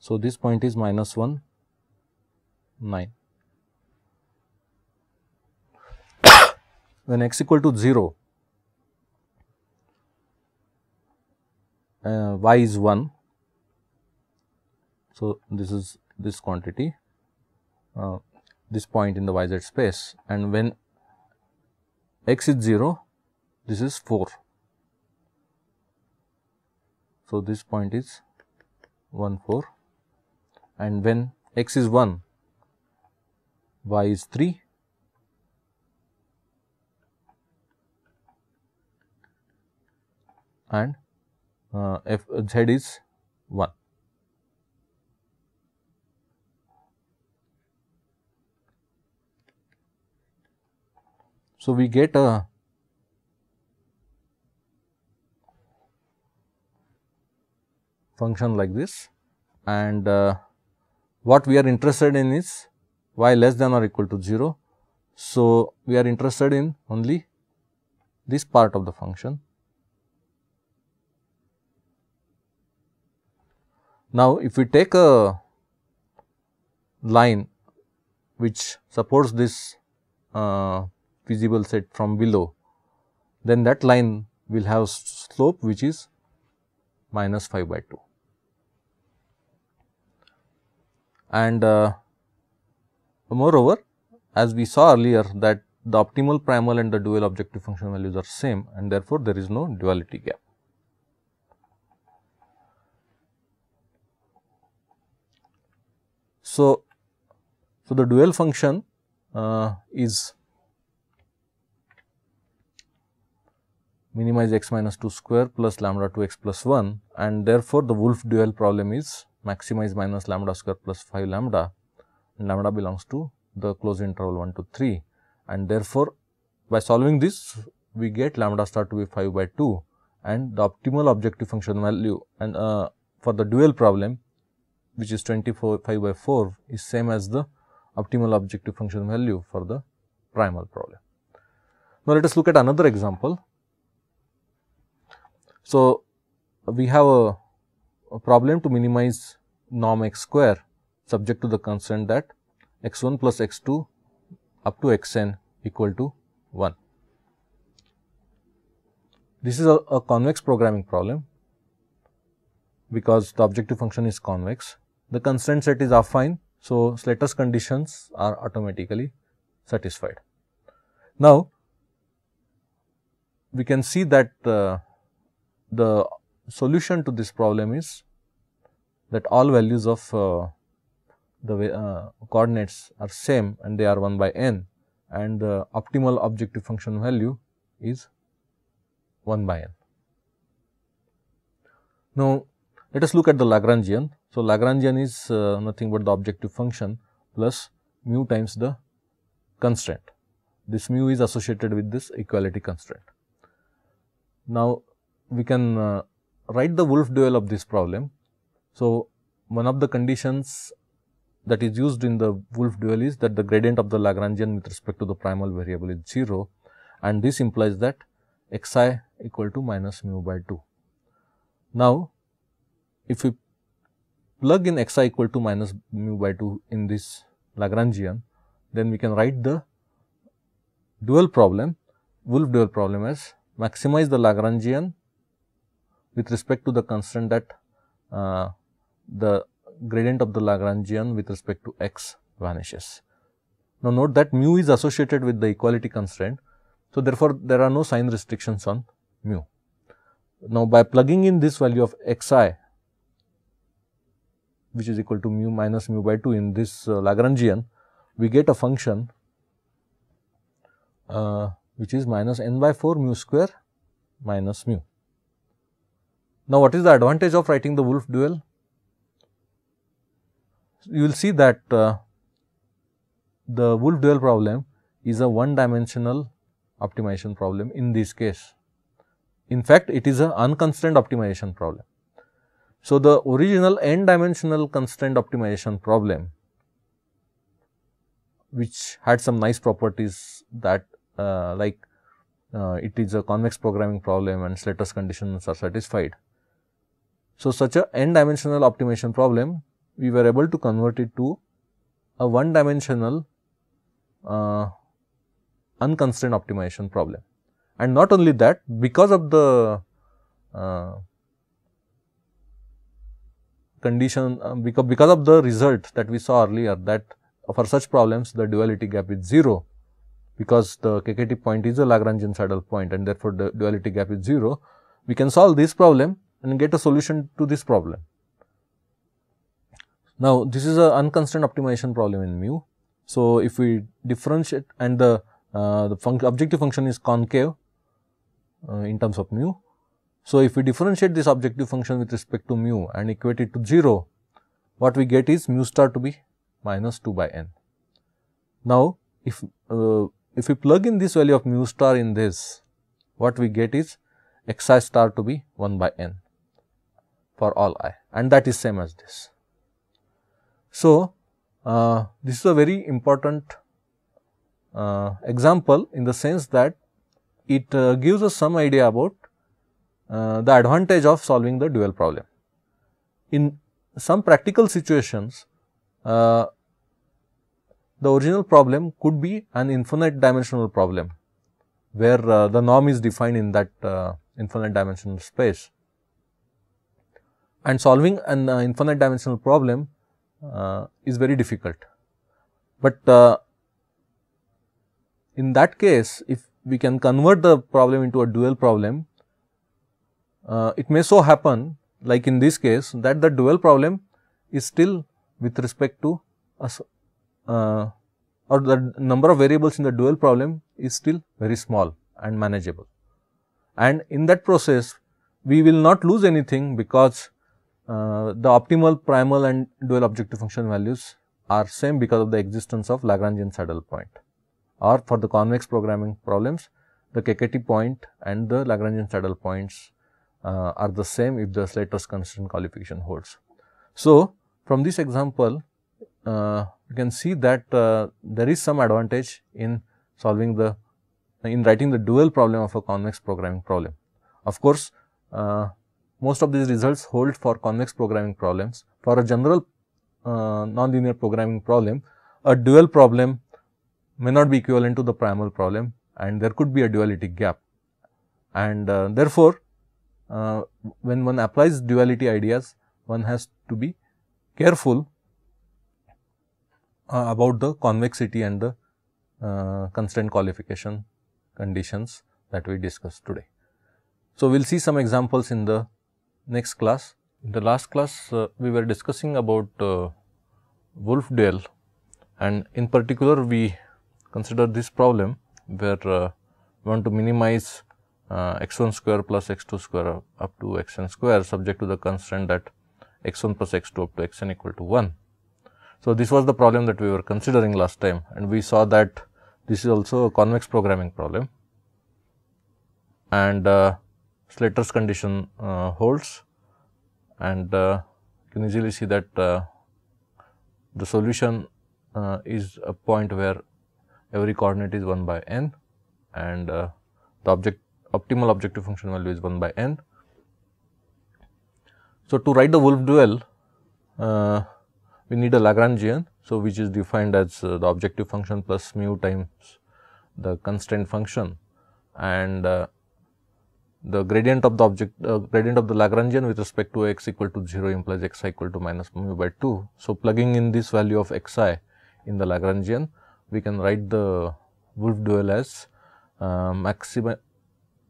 So, this point is minus 1 9. when x equal to 0 uh, y is 1. So, this is this quantity uh, this point in the yz space and when x is 0 this is 4. So, this point is 1 4 and when x is 1 y is 3 and uh, f z is 1. So, we get a function like this and uh, what we are interested in is y less than or equal to 0. So, we are interested in only this part of the function Now, if we take a line which supports this uh, visible set from below, then that line will have slope which is minus 5 by 2. And uh, moreover, as we saw earlier that the optimal primal and the dual objective function values are same and therefore, there is no duality gap. So, so the dual function uh, is minimize x minus 2 square plus lambda 2 x plus 1 and therefore, the Wolf dual problem is maximize minus lambda square plus 5 lambda and lambda belongs to the closed interval 1 to 3 and therefore, by solving this we get lambda star to be 5 by 2 and the optimal objective function value and uh, for the dual problem which is 25 by 4 is same as the optimal objective function value for the primal problem. Now, let us look at another example. So, we have a, a problem to minimize norm x square subject to the constraint that x 1 plus x 2 up to x n equal to 1. This is a, a convex programming problem because the objective function is convex the constraint set is affine. So, Slater's conditions are automatically satisfied. Now, we can see that uh, the solution to this problem is that all values of uh, the uh, coordinates are same and they are 1 by n and the optimal objective function value is 1 by n. Now, let us look at the Lagrangian. So, Lagrangian is uh, nothing but the objective function plus mu times the constraint. This mu is associated with this equality constraint. Now, we can uh, write the Wolf dual of this problem. So, one of the conditions that is used in the Wolf dual is that the gradient of the Lagrangian with respect to the primal variable is 0 and this implies that xi equal to minus mu by 2. Now, if we plug in xi equal to minus mu by 2 in this Lagrangian, then we can write the dual problem, Wolf dual problem as maximize the Lagrangian with respect to the constant that uh, the gradient of the Lagrangian with respect to x vanishes. Now, note that mu is associated with the equality constraint. So, therefore, there are no sign restrictions on mu. Now, by plugging in this value of xi which is equal to mu minus mu by 2 in this uh, Lagrangian, we get a function uh, which is minus n by 4 mu square minus mu. Now, what is the advantage of writing the Wolf dual? You will see that uh, the Wolf dual problem is a one dimensional optimization problem in this case. In fact, it is an unconstrained optimization problem. So, the original n dimensional constraint optimization problem which had some nice properties that uh, like uh, it is a convex programming problem and Slater's conditions are satisfied. So, such a n dimensional optimization problem we were able to convert it to a one dimensional uh, unconstrained optimization problem. And not only that because of the uh, condition uh, because, because of the result that we saw earlier that for such problems the duality gap is 0 because the KKT point is a Lagrangian saddle point and therefore, the duality gap is 0. We can solve this problem and get a solution to this problem. Now, this is an unconstrained optimization problem in mu. So, if we differentiate and the, uh, the func objective function is concave uh, in terms of mu so, if we differentiate this objective function with respect to mu and equate it to 0, what we get is mu star to be minus 2 by n. Now, if, uh, if we plug in this value of mu star in this, what we get is xi star to be 1 by n for all i and that is same as this. So, uh, this is a very important uh, example in the sense that it uh, gives us some idea about uh, the advantage of solving the dual problem. In some practical situations, uh, the original problem could be an infinite dimensional problem, where uh, the norm is defined in that uh, infinite dimensional space. And solving an uh, infinite dimensional problem is very difficult. But in that case, if we can convert the problem into a dual problem, uh, it may so happen like in this case that the dual problem is still with respect to a, uh, or the number of variables in the dual problem is still very small and manageable. And in that process we will not lose anything because uh, the optimal primal and dual objective function values are same because of the existence of Lagrangian saddle point or for the convex programming problems the KKT point and the Lagrangian saddle points uh, are the same if the Slater's constant qualification holds. So, from this example uh, you can see that uh, there is some advantage in solving the in writing the dual problem of a convex programming problem. Of course, uh, most of these results hold for convex programming problems. For a general uh, nonlinear programming problem, a dual problem may not be equivalent to the primal problem and there could be a duality gap and uh, therefore, uh, when one applies duality ideas, one has to be careful uh, about the convexity and the uh, constraint qualification conditions that we discussed today. So, we will see some examples in the next class. In the last class, uh, we were discussing about uh, Wolf dual and in particular, we consider this problem where uh, we want to minimize uh, x 1 square plus x 2 square up to x n square subject to the constraint that x 1 plus x 2 up to x n equal to 1. So, this was the problem that we were considering last time and we saw that this is also a convex programming problem and uh, Slater's condition uh, holds and uh, you can easily see that uh, the solution uh, is a point where every coordinate is 1 by n and uh, the object optimal objective function value is 1 by n. So, to write the Wolf dual, uh, we need a Lagrangian. So, which is defined as uh, the objective function plus mu times the constraint function and uh, the gradient of the object uh, gradient of the Lagrangian with respect to x equal to 0 implies x i equal to minus mu by 2. So, plugging in this value of x i in the Lagrangian, we can write the Wolf dual as uh, maximum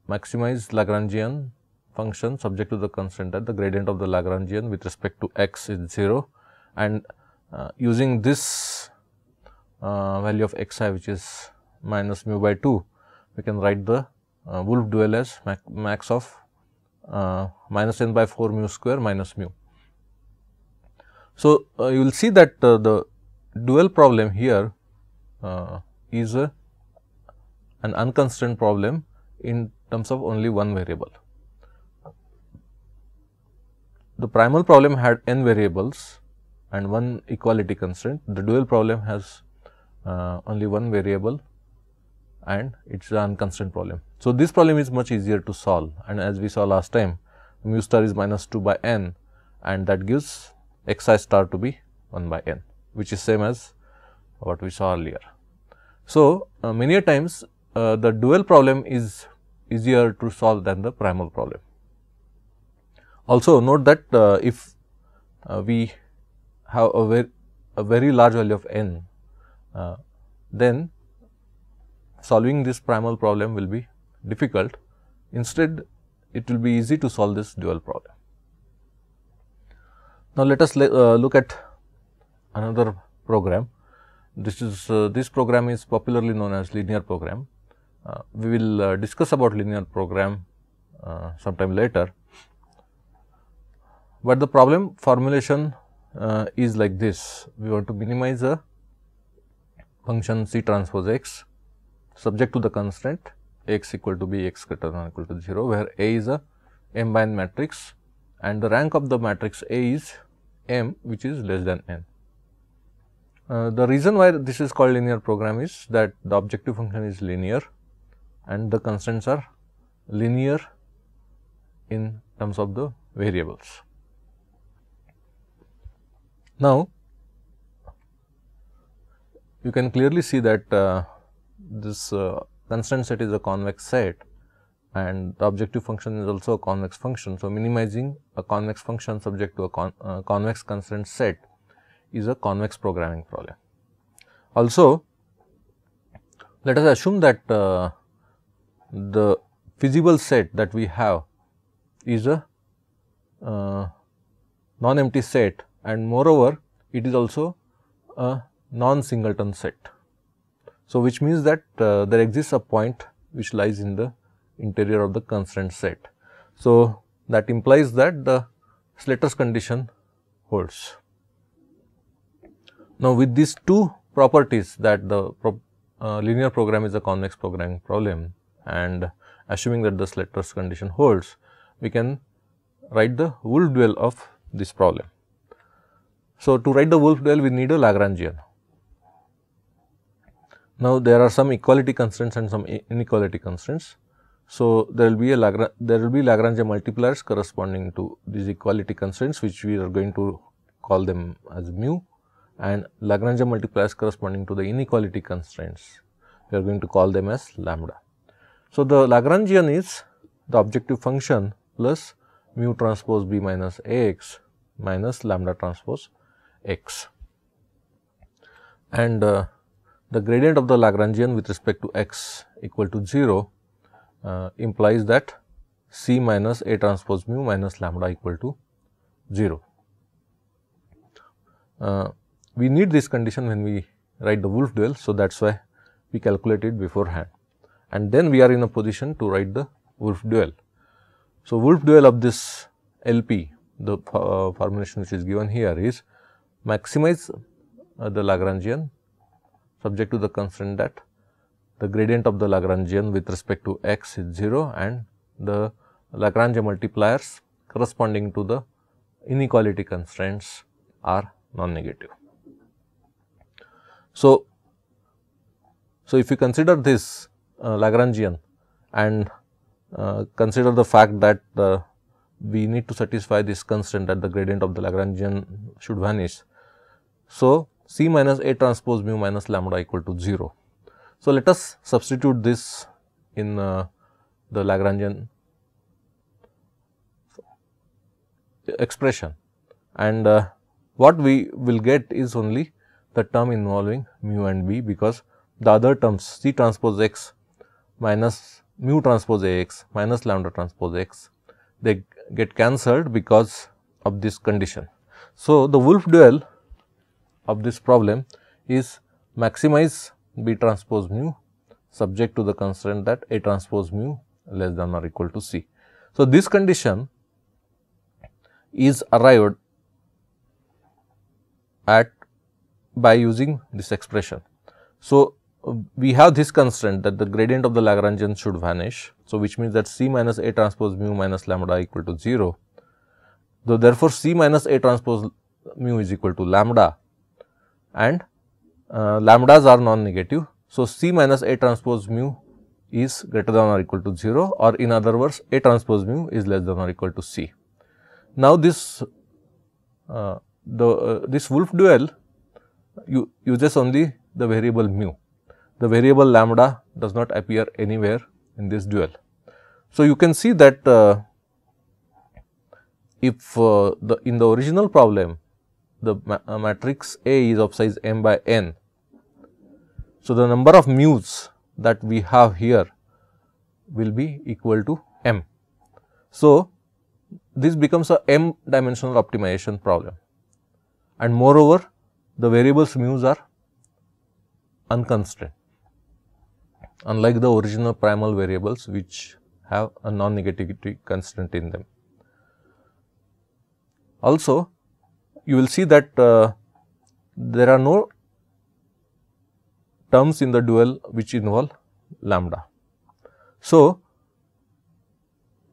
maximize Lagrangian function subject to the constraint. that the gradient of the Lagrangian with respect to x is 0 and uh, using this uh, value of xi which is minus mu by 2, we can write the uh, Wolf dual as max of uh, minus n by 4 mu square minus mu. So, uh, you will see that uh, the dual problem here is an unconstrained problem in terms of only one variable. The primal problem had n variables and one equality constraint. The dual problem has uh, only one variable and it is an unconstrained problem. So, this problem is much easier to solve and as we saw last time mu star is minus 2 by n and that gives x i star to be 1 by n which is same as what we saw earlier. So, uh, many a times uh, the dual problem is easier to solve than the primal problem. Also note that uh, if uh, we have a very, a very large value of n, uh, then solving this primal problem will be difficult. Instead, it will be easy to solve this dual problem. Now, let us uh, look at another program. This is uh, this program is popularly known as linear program uh, we will uh, discuss about linear program uh, sometime later, but the problem formulation uh, is like this. We want to minimize a function C transpose x subject to the constraint x equal to b x greater than or equal to 0, where A is a m by n matrix and the rank of the matrix A is m which is less than n. Uh, the reason why this is called linear program is that the objective function is linear and the constants are linear in terms of the variables. Now, you can clearly see that uh, this uh, constant set is a convex set and the objective function is also a convex function. So, minimizing a convex function subject to a con uh, convex constraint set is a convex programming problem. Also, let us assume that uh, the feasible set that we have is a uh, non-empty set and moreover it is also a non-singleton set. So, which means that uh, there exists a point which lies in the interior of the constraint set. So, that implies that the Slater's condition holds. Now, with these two properties that the pro, uh, linear program is a convex programming problem and assuming that the letters condition holds, we can write the Wolf dual of this problem. So, to write the Wolf dual we need a Lagrangian. Now, there are some equality constraints and some inequality constraints. So, there will be a Lagrange, there will be Lagrange multipliers corresponding to these equality constraints which we are going to call them as mu and Lagrange multipliers corresponding to the inequality constraints we are going to call them as lambda. So, the Lagrangian is the objective function plus mu transpose b minus a x minus lambda transpose x. And uh, the gradient of the Lagrangian with respect to x equal to 0 uh, implies that c minus a transpose mu minus lambda equal to 0. Uh, we need this condition when we write the Wolf dual. So, that is why we calculate it beforehand and then we are in a position to write the Wolf dual. So, Wolf dual of this LP, the uh, formulation which is given here is maximize uh, the Lagrangian subject to the constraint that the gradient of the Lagrangian with respect to x is 0 and the Lagrange multipliers corresponding to the inequality constraints are non-negative. So, so if you consider this uh, Lagrangian and uh, consider the fact that uh, we need to satisfy this constraint that the gradient of the Lagrangian should vanish. So, C minus A transpose mu minus lambda equal to 0. So, let us substitute this in uh, the Lagrangian expression and uh, what we will get is only the term involving mu and b because the other terms C transpose x minus mu transpose Ax minus lambda transpose x, they get cancelled because of this condition. So, the Wolf dual of this problem is maximize B transpose mu subject to the constraint that A transpose mu less than or equal to C. So, this condition is arrived at by using this expression. So, we have this constraint that the gradient of the Lagrangian should vanish. So, which means that C minus A transpose mu minus lambda equal to 0. So, therefore, C minus A transpose mu is equal to lambda and uh, lambdas are non-negative. So, C minus A transpose mu is greater than or equal to 0 or in other words A transpose mu is less than or equal to C. Now, this uh, the uh, this Wolf dual uses only the variable mu the variable lambda does not appear anywhere in this dual. So, you can see that uh, if uh, the in the original problem the ma uh, matrix A is of size m by n. So, the number of mu's that we have here will be equal to m. So, this becomes a m dimensional optimization problem and moreover the variables mu's are unconstrained unlike the original primal variables which have a non-negativity constant in them. Also, you will see that uh, there are no terms in the dual which involve lambda. So,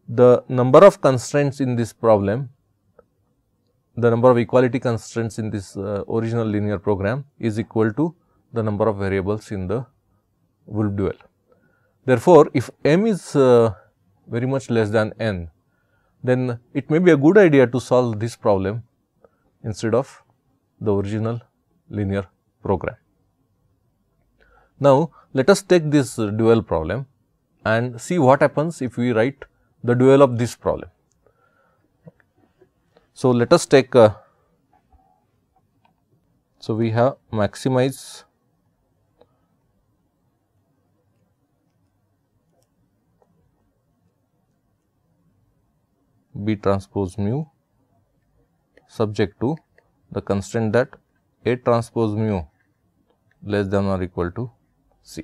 the number of constraints in this problem, the number of equality constraints in this uh, original linear program is equal to the number of variables in the do dual. Therefore, if m is uh, very much less than n, then it may be a good idea to solve this problem instead of the original linear program. Now, let us take this dual problem and see what happens if we write the dual of this problem. So, let us take, uh, so we have maximize B transpose mu subject to the constraint that A transpose mu less than or equal to C.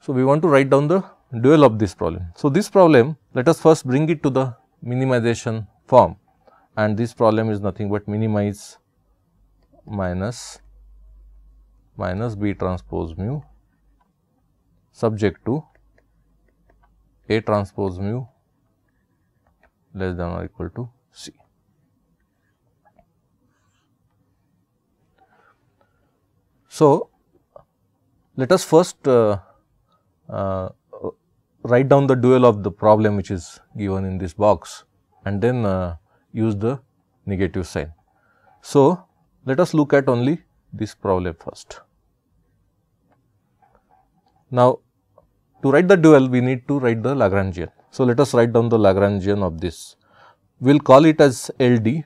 So, we want to write down the dual of this problem. So, this problem let us first bring it to the minimization form and this problem is nothing but minimize minus minus B transpose mu subject to A transpose mu less than or equal to C. So, let us first uh, uh, write down the dual of the problem which is given in this box and then uh, use the negative sign. So, let us look at only this problem first. Now, to write the dual we need to write the Lagrangian. So, let us write down the Lagrangian of this. We will call it as LD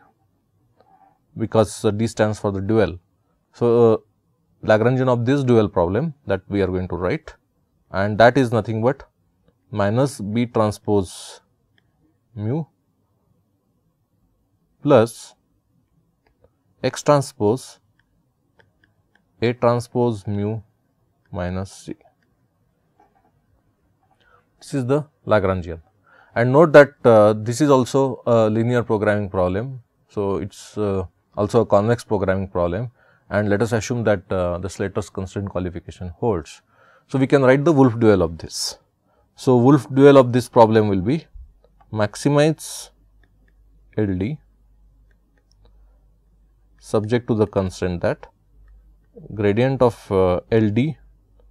because uh, D stands for the dual. So, uh, Lagrangian of this dual problem that we are going to write and that is nothing but minus B transpose mu plus X transpose A transpose mu minus C. This is the Lagrangian. And note that uh, this is also a linear programming problem. So, it is uh, also a convex programming problem and let us assume that uh, the Slater's constraint qualification holds. So, we can write the Wolf dual of this. So, Wolf dual of this problem will be maximize LD subject to the constraint that gradient of uh, LD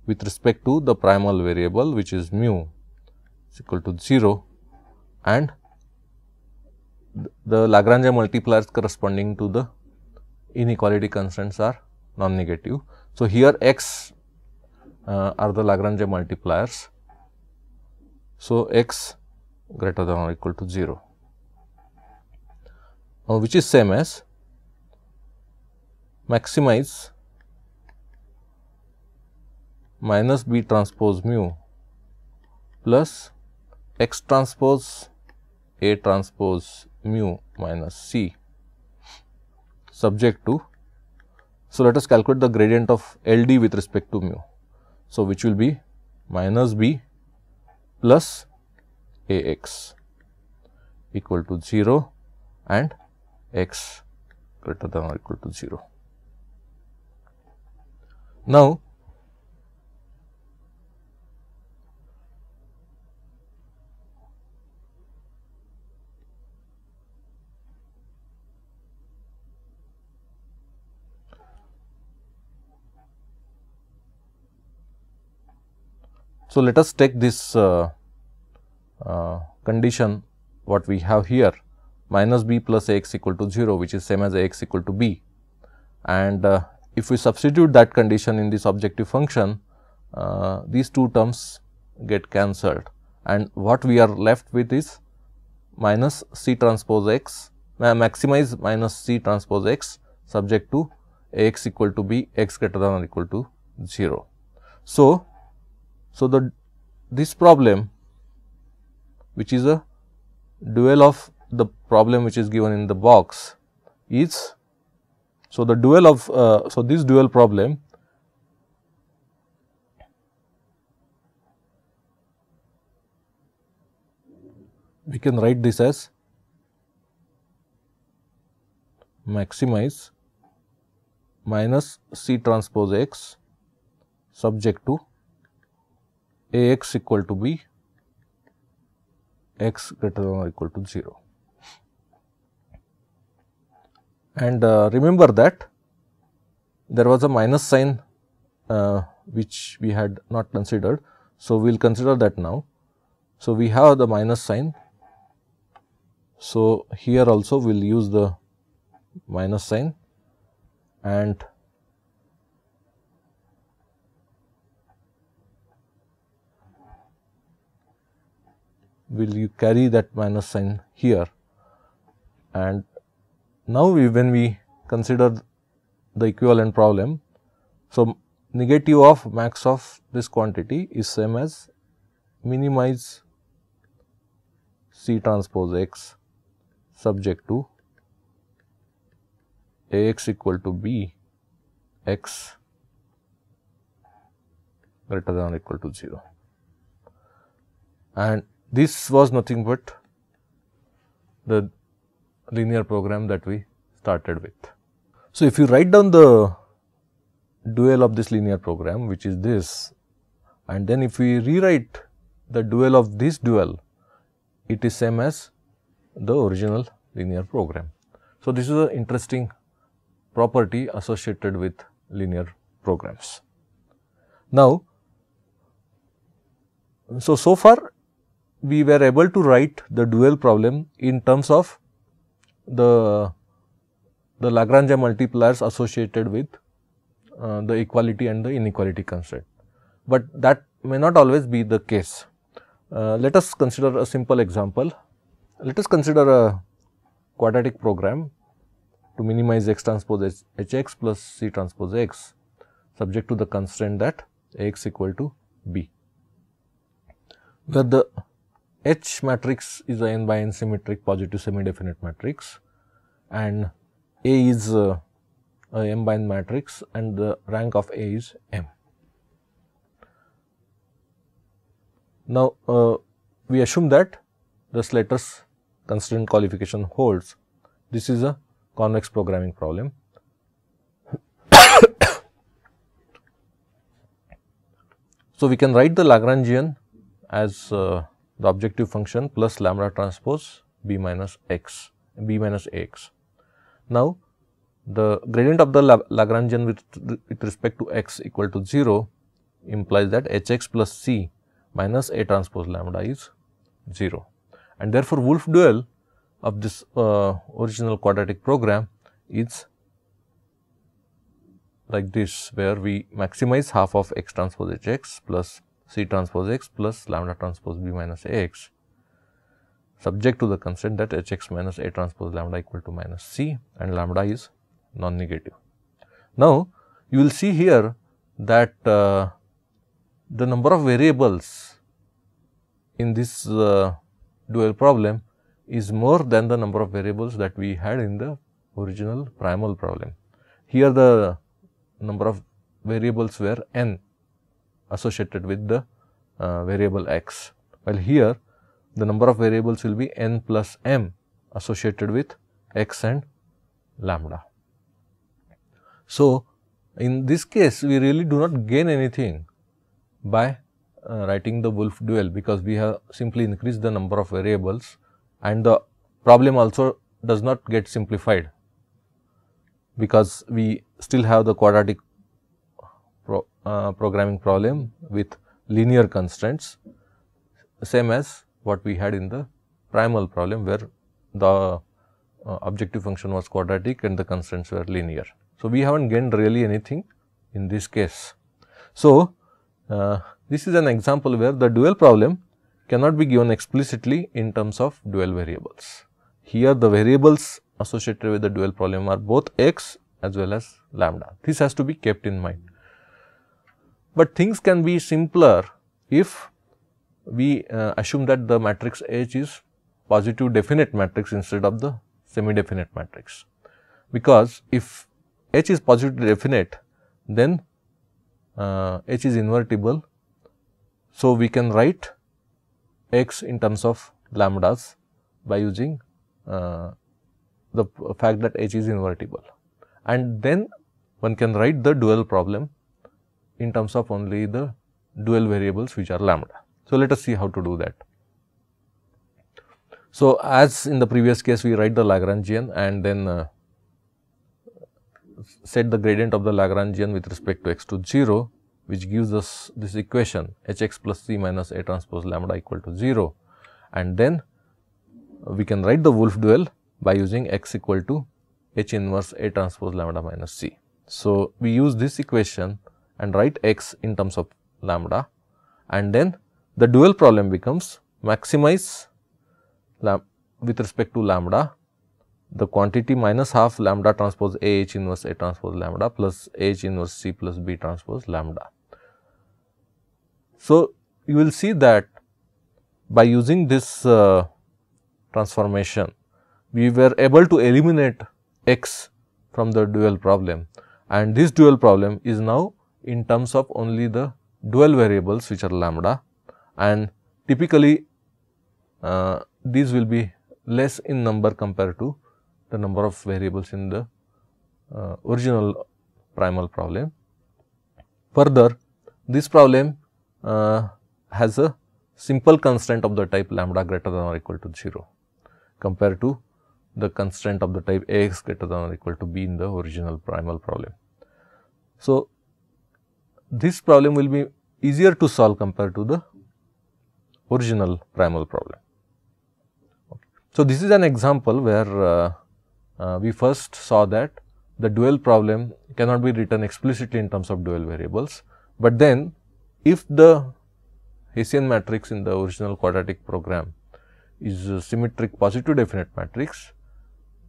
with respect to the primal variable which is mu is equal to 0 and the Lagrange multipliers corresponding to the inequality constraints are non-negative. So, here x uh, are the Lagrange multipliers. So, x greater than or equal to 0, now, which is same as maximize minus b transpose mu plus x transpose A transpose mu minus C subject to. So, let us calculate the gradient of L d with respect to mu. So, which will be minus B plus A x equal to 0 and x greater than or equal to 0. Now, So, let us take this uh, uh, condition what we have here minus b plus x equal to 0 which is same as x equal to b and uh, if we substitute that condition in this objective function uh, these two terms get cancelled and what we are left with is minus c transpose x maximize minus c transpose x subject to x equal to b x greater than or equal to 0. So, so, the this problem which is a dual of the problem which is given in the box is so the dual of uh, so this dual problem we can write this as maximize minus C transpose x subject to a x equal to b x greater than or equal to 0. And uh, remember that there was a minus sign uh, which we had not considered. So, we will consider that now. So, we have the minus sign. So, here also we will use the minus sign and will you carry that minus sign here and now we, when we consider the equivalent problem. So, negative of max of this quantity is same as minimize C transpose x subject to A x equal to B x greater than or equal to 0 and this was nothing but the linear program that we started with. So, if you write down the dual of this linear program which is this and then if we rewrite the dual of this dual, it is same as the original linear program. So, this is an interesting property associated with linear programs. Now, so, so far we were able to write the dual problem in terms of the, the Lagrange multipliers associated with uh, the equality and the inequality constraint, but that may not always be the case. Uh, let us consider a simple example. Let us consider a quadratic program to minimize x transpose h x plus c transpose x subject to the constraint that a x equal to b, where the H matrix is a n by n symmetric positive semi-definite matrix and A is a, uh, a m by n matrix and the rank of A is m. Now, uh, we assume that the Slater's constraint qualification holds. This is a convex programming problem. so, we can write the Lagrangian as uh, the objective function plus lambda transpose b minus x b minus ax. Now, the gradient of the Lagrangian with, with respect to x equal to 0 implies that h x plus c minus a transpose lambda is 0 and therefore, Wolf dual of this uh, original quadratic program is like this where we maximize half of x transpose h x plus C transpose x plus lambda transpose b minus ax subject to the constraint that h x minus a transpose lambda equal to minus c and lambda is non-negative. Now, you will see here that uh, the number of variables in this uh, dual problem is more than the number of variables that we had in the original primal problem. Here the number of variables were n associated with the uh, variable x. While here the number of variables will be n plus m associated with x and lambda. So, in this case we really do not gain anything by uh, writing the Wolf dual because we have simply increased the number of variables and the problem also does not get simplified because we still have the quadratic uh, programming problem with linear constraints same as what we had in the primal problem where the uh, objective function was quadratic and the constraints were linear. So, we have not gained really anything in this case. So, uh, this is an example where the dual problem cannot be given explicitly in terms of dual variables. Here the variables associated with the dual problem are both x as well as lambda. This has to be kept in mind. But things can be simpler if we uh, assume that the matrix H is positive definite matrix instead of the semi definite matrix. Because if H is positive definite, then uh, H is invertible. So, we can write x in terms of lambdas by using uh, the fact that H is invertible. And then one can write the dual problem in terms of only the dual variables which are lambda. So, let us see how to do that. So, as in the previous case we write the Lagrangian and then uh, set the gradient of the Lagrangian with respect to x to 0 which gives us this equation h x plus c minus a transpose lambda equal to 0 and then uh, we can write the Wolf dual by using x equal to h inverse a transpose lambda minus c. So, we use this equation and write x in terms of lambda and then the dual problem becomes maximize with respect to lambda the quantity minus half lambda transpose A h inverse A transpose lambda plus A h inverse C plus B transpose lambda. So, you will see that by using this uh, transformation, we were able to eliminate x from the dual problem and this dual problem is now in terms of only the dual variables which are lambda and typically uh, these will be less in number compared to the number of variables in the uh, original primal problem. Further, this problem uh, has a simple constraint of the type lambda greater than or equal to 0 compared to the constraint of the type Ax greater than or equal to b in the original primal problem. So, this problem will be easier to solve compared to the original primal problem. Okay. So, this is an example where uh, uh, we first saw that the dual problem cannot be written explicitly in terms of dual variables, but then if the Hessian matrix in the original quadratic program is a symmetric positive definite matrix,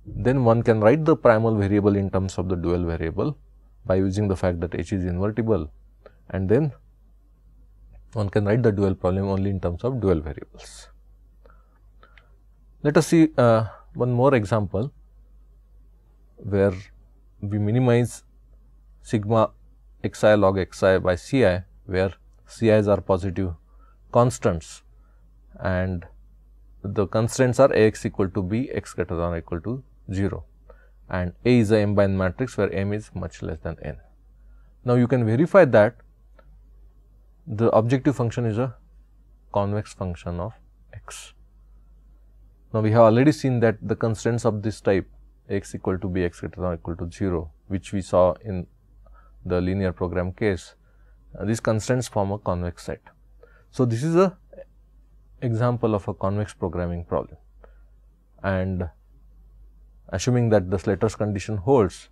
then one can write the primal variable in terms of the dual variable by using the fact that H is invertible and then one can write the dual problem only in terms of dual variables. Let us see uh, one more example where we minimize sigma xi log xi by ci where ci's are positive constants and the constraints are ax equal to b x greater than or equal to 0 and A is a m by n matrix where m is much less than n. Now, you can verify that the objective function is a convex function of x. Now, we have already seen that the constraints of this type x equal to b x greater than or equal to 0, which we saw in the linear program case, uh, these constraints form a convex set. So, this is a example of a convex programming problem and assuming that the Slater's condition holds,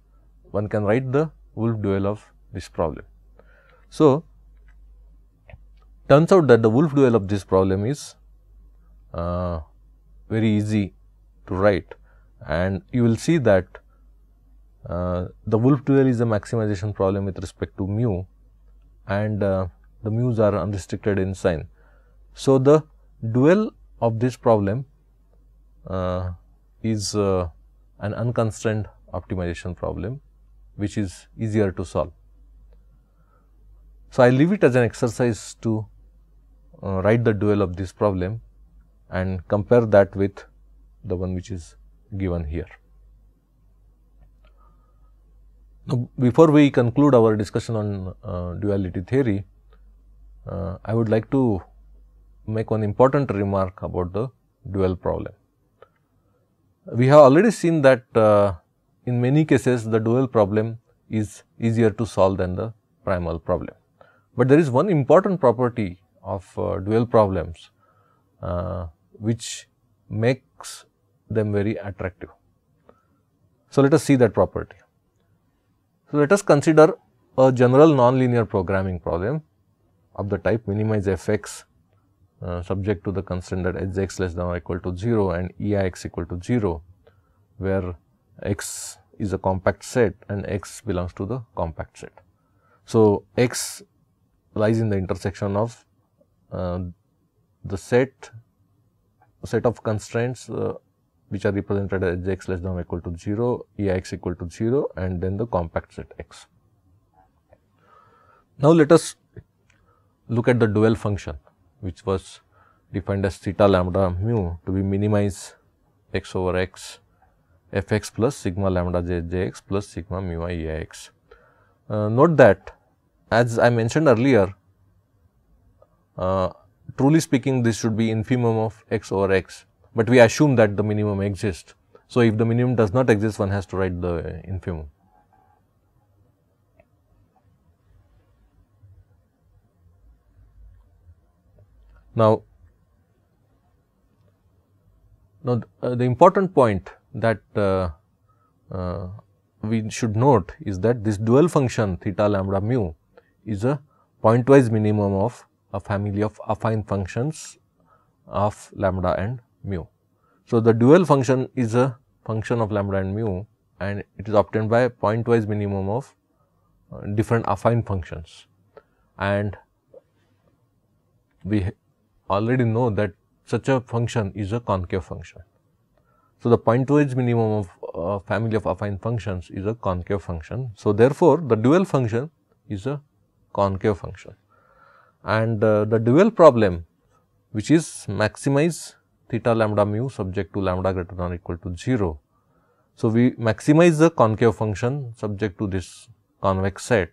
one can write the Wolf dual of this problem. So, Turns out that the Wolf dual of this problem is uh, very easy to write and you will see that uh, the Wolf dual is a maximization problem with respect to mu and uh, the mu's are unrestricted in sign. So, the dual of this problem uh, is uh, an unconstrained optimization problem which is easier to solve. So, I leave it as an exercise to uh, write the dual of this problem and compare that with the one which is given here. Now, before we conclude our discussion on uh, duality theory, uh, I would like to make one important remark about the dual problem. We have already seen that uh, in many cases the dual problem is easier to solve than the primal problem. But there is one important property of uh, dual problems uh, which makes them very attractive. So, let us see that property. So, let us consider a general nonlinear programming problem of the type minimize fx uh, subject to the constraint that hx less than or equal to 0 and eix equal to 0, where x is a compact set and x belongs to the compact set. So, x lies in the intersection of uh, the set set of constraints uh, which are represented as x less than or equal to 0, eix equal to 0 and then the compact set x. Now, let us look at the dual function which was defined as theta lambda mu to be minimize x over x f x plus sigma lambda j j x plus sigma mu i e x. Uh, note that as I mentioned earlier uh, truly speaking this should be infimum of x over x, but we assume that the minimum exists. So, if the minimum does not exist one has to write the infimum. Now, now uh, the important point that uh, uh, we should note is that this dual function theta lambda mu is a pointwise minimum of a family of affine functions of lambda and mu. So, the dual function is a function of lambda and mu and it is obtained by pointwise minimum of uh, different affine functions. And we already know that such a function is a concave function. So, the pointwise minimum of uh, family of affine functions is a concave function. So, therefore, the dual function is a concave function and uh, the dual problem which is maximize theta lambda mu subject to lambda greater than or equal to 0. So, we maximize the concave function subject to this convex set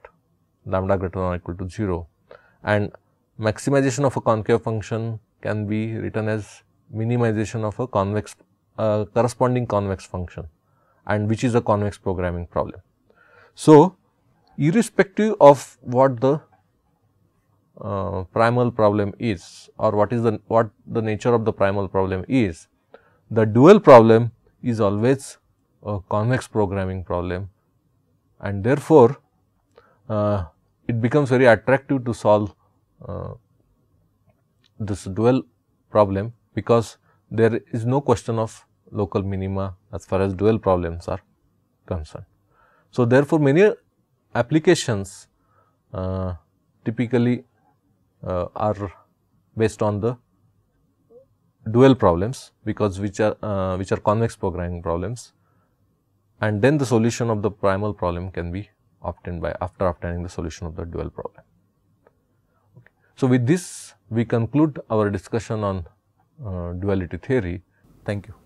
lambda greater than or equal to 0 and maximization of a concave function can be written as minimization of a convex uh, corresponding convex function and which is a convex programming problem. So, irrespective of what the uh, primal problem is or what is the what the nature of the primal problem is. The dual problem is always a convex programming problem and therefore, uh, it becomes very attractive to solve uh, this dual problem because there is no question of local minima as far as dual problems are concerned. So, therefore, many applications uh, typically uh, are based on the dual problems because which are uh, which are convex programming problems and then the solution of the primal problem can be obtained by after obtaining the solution of the dual problem. Okay. So, with this we conclude our discussion on uh, duality theory. Thank you.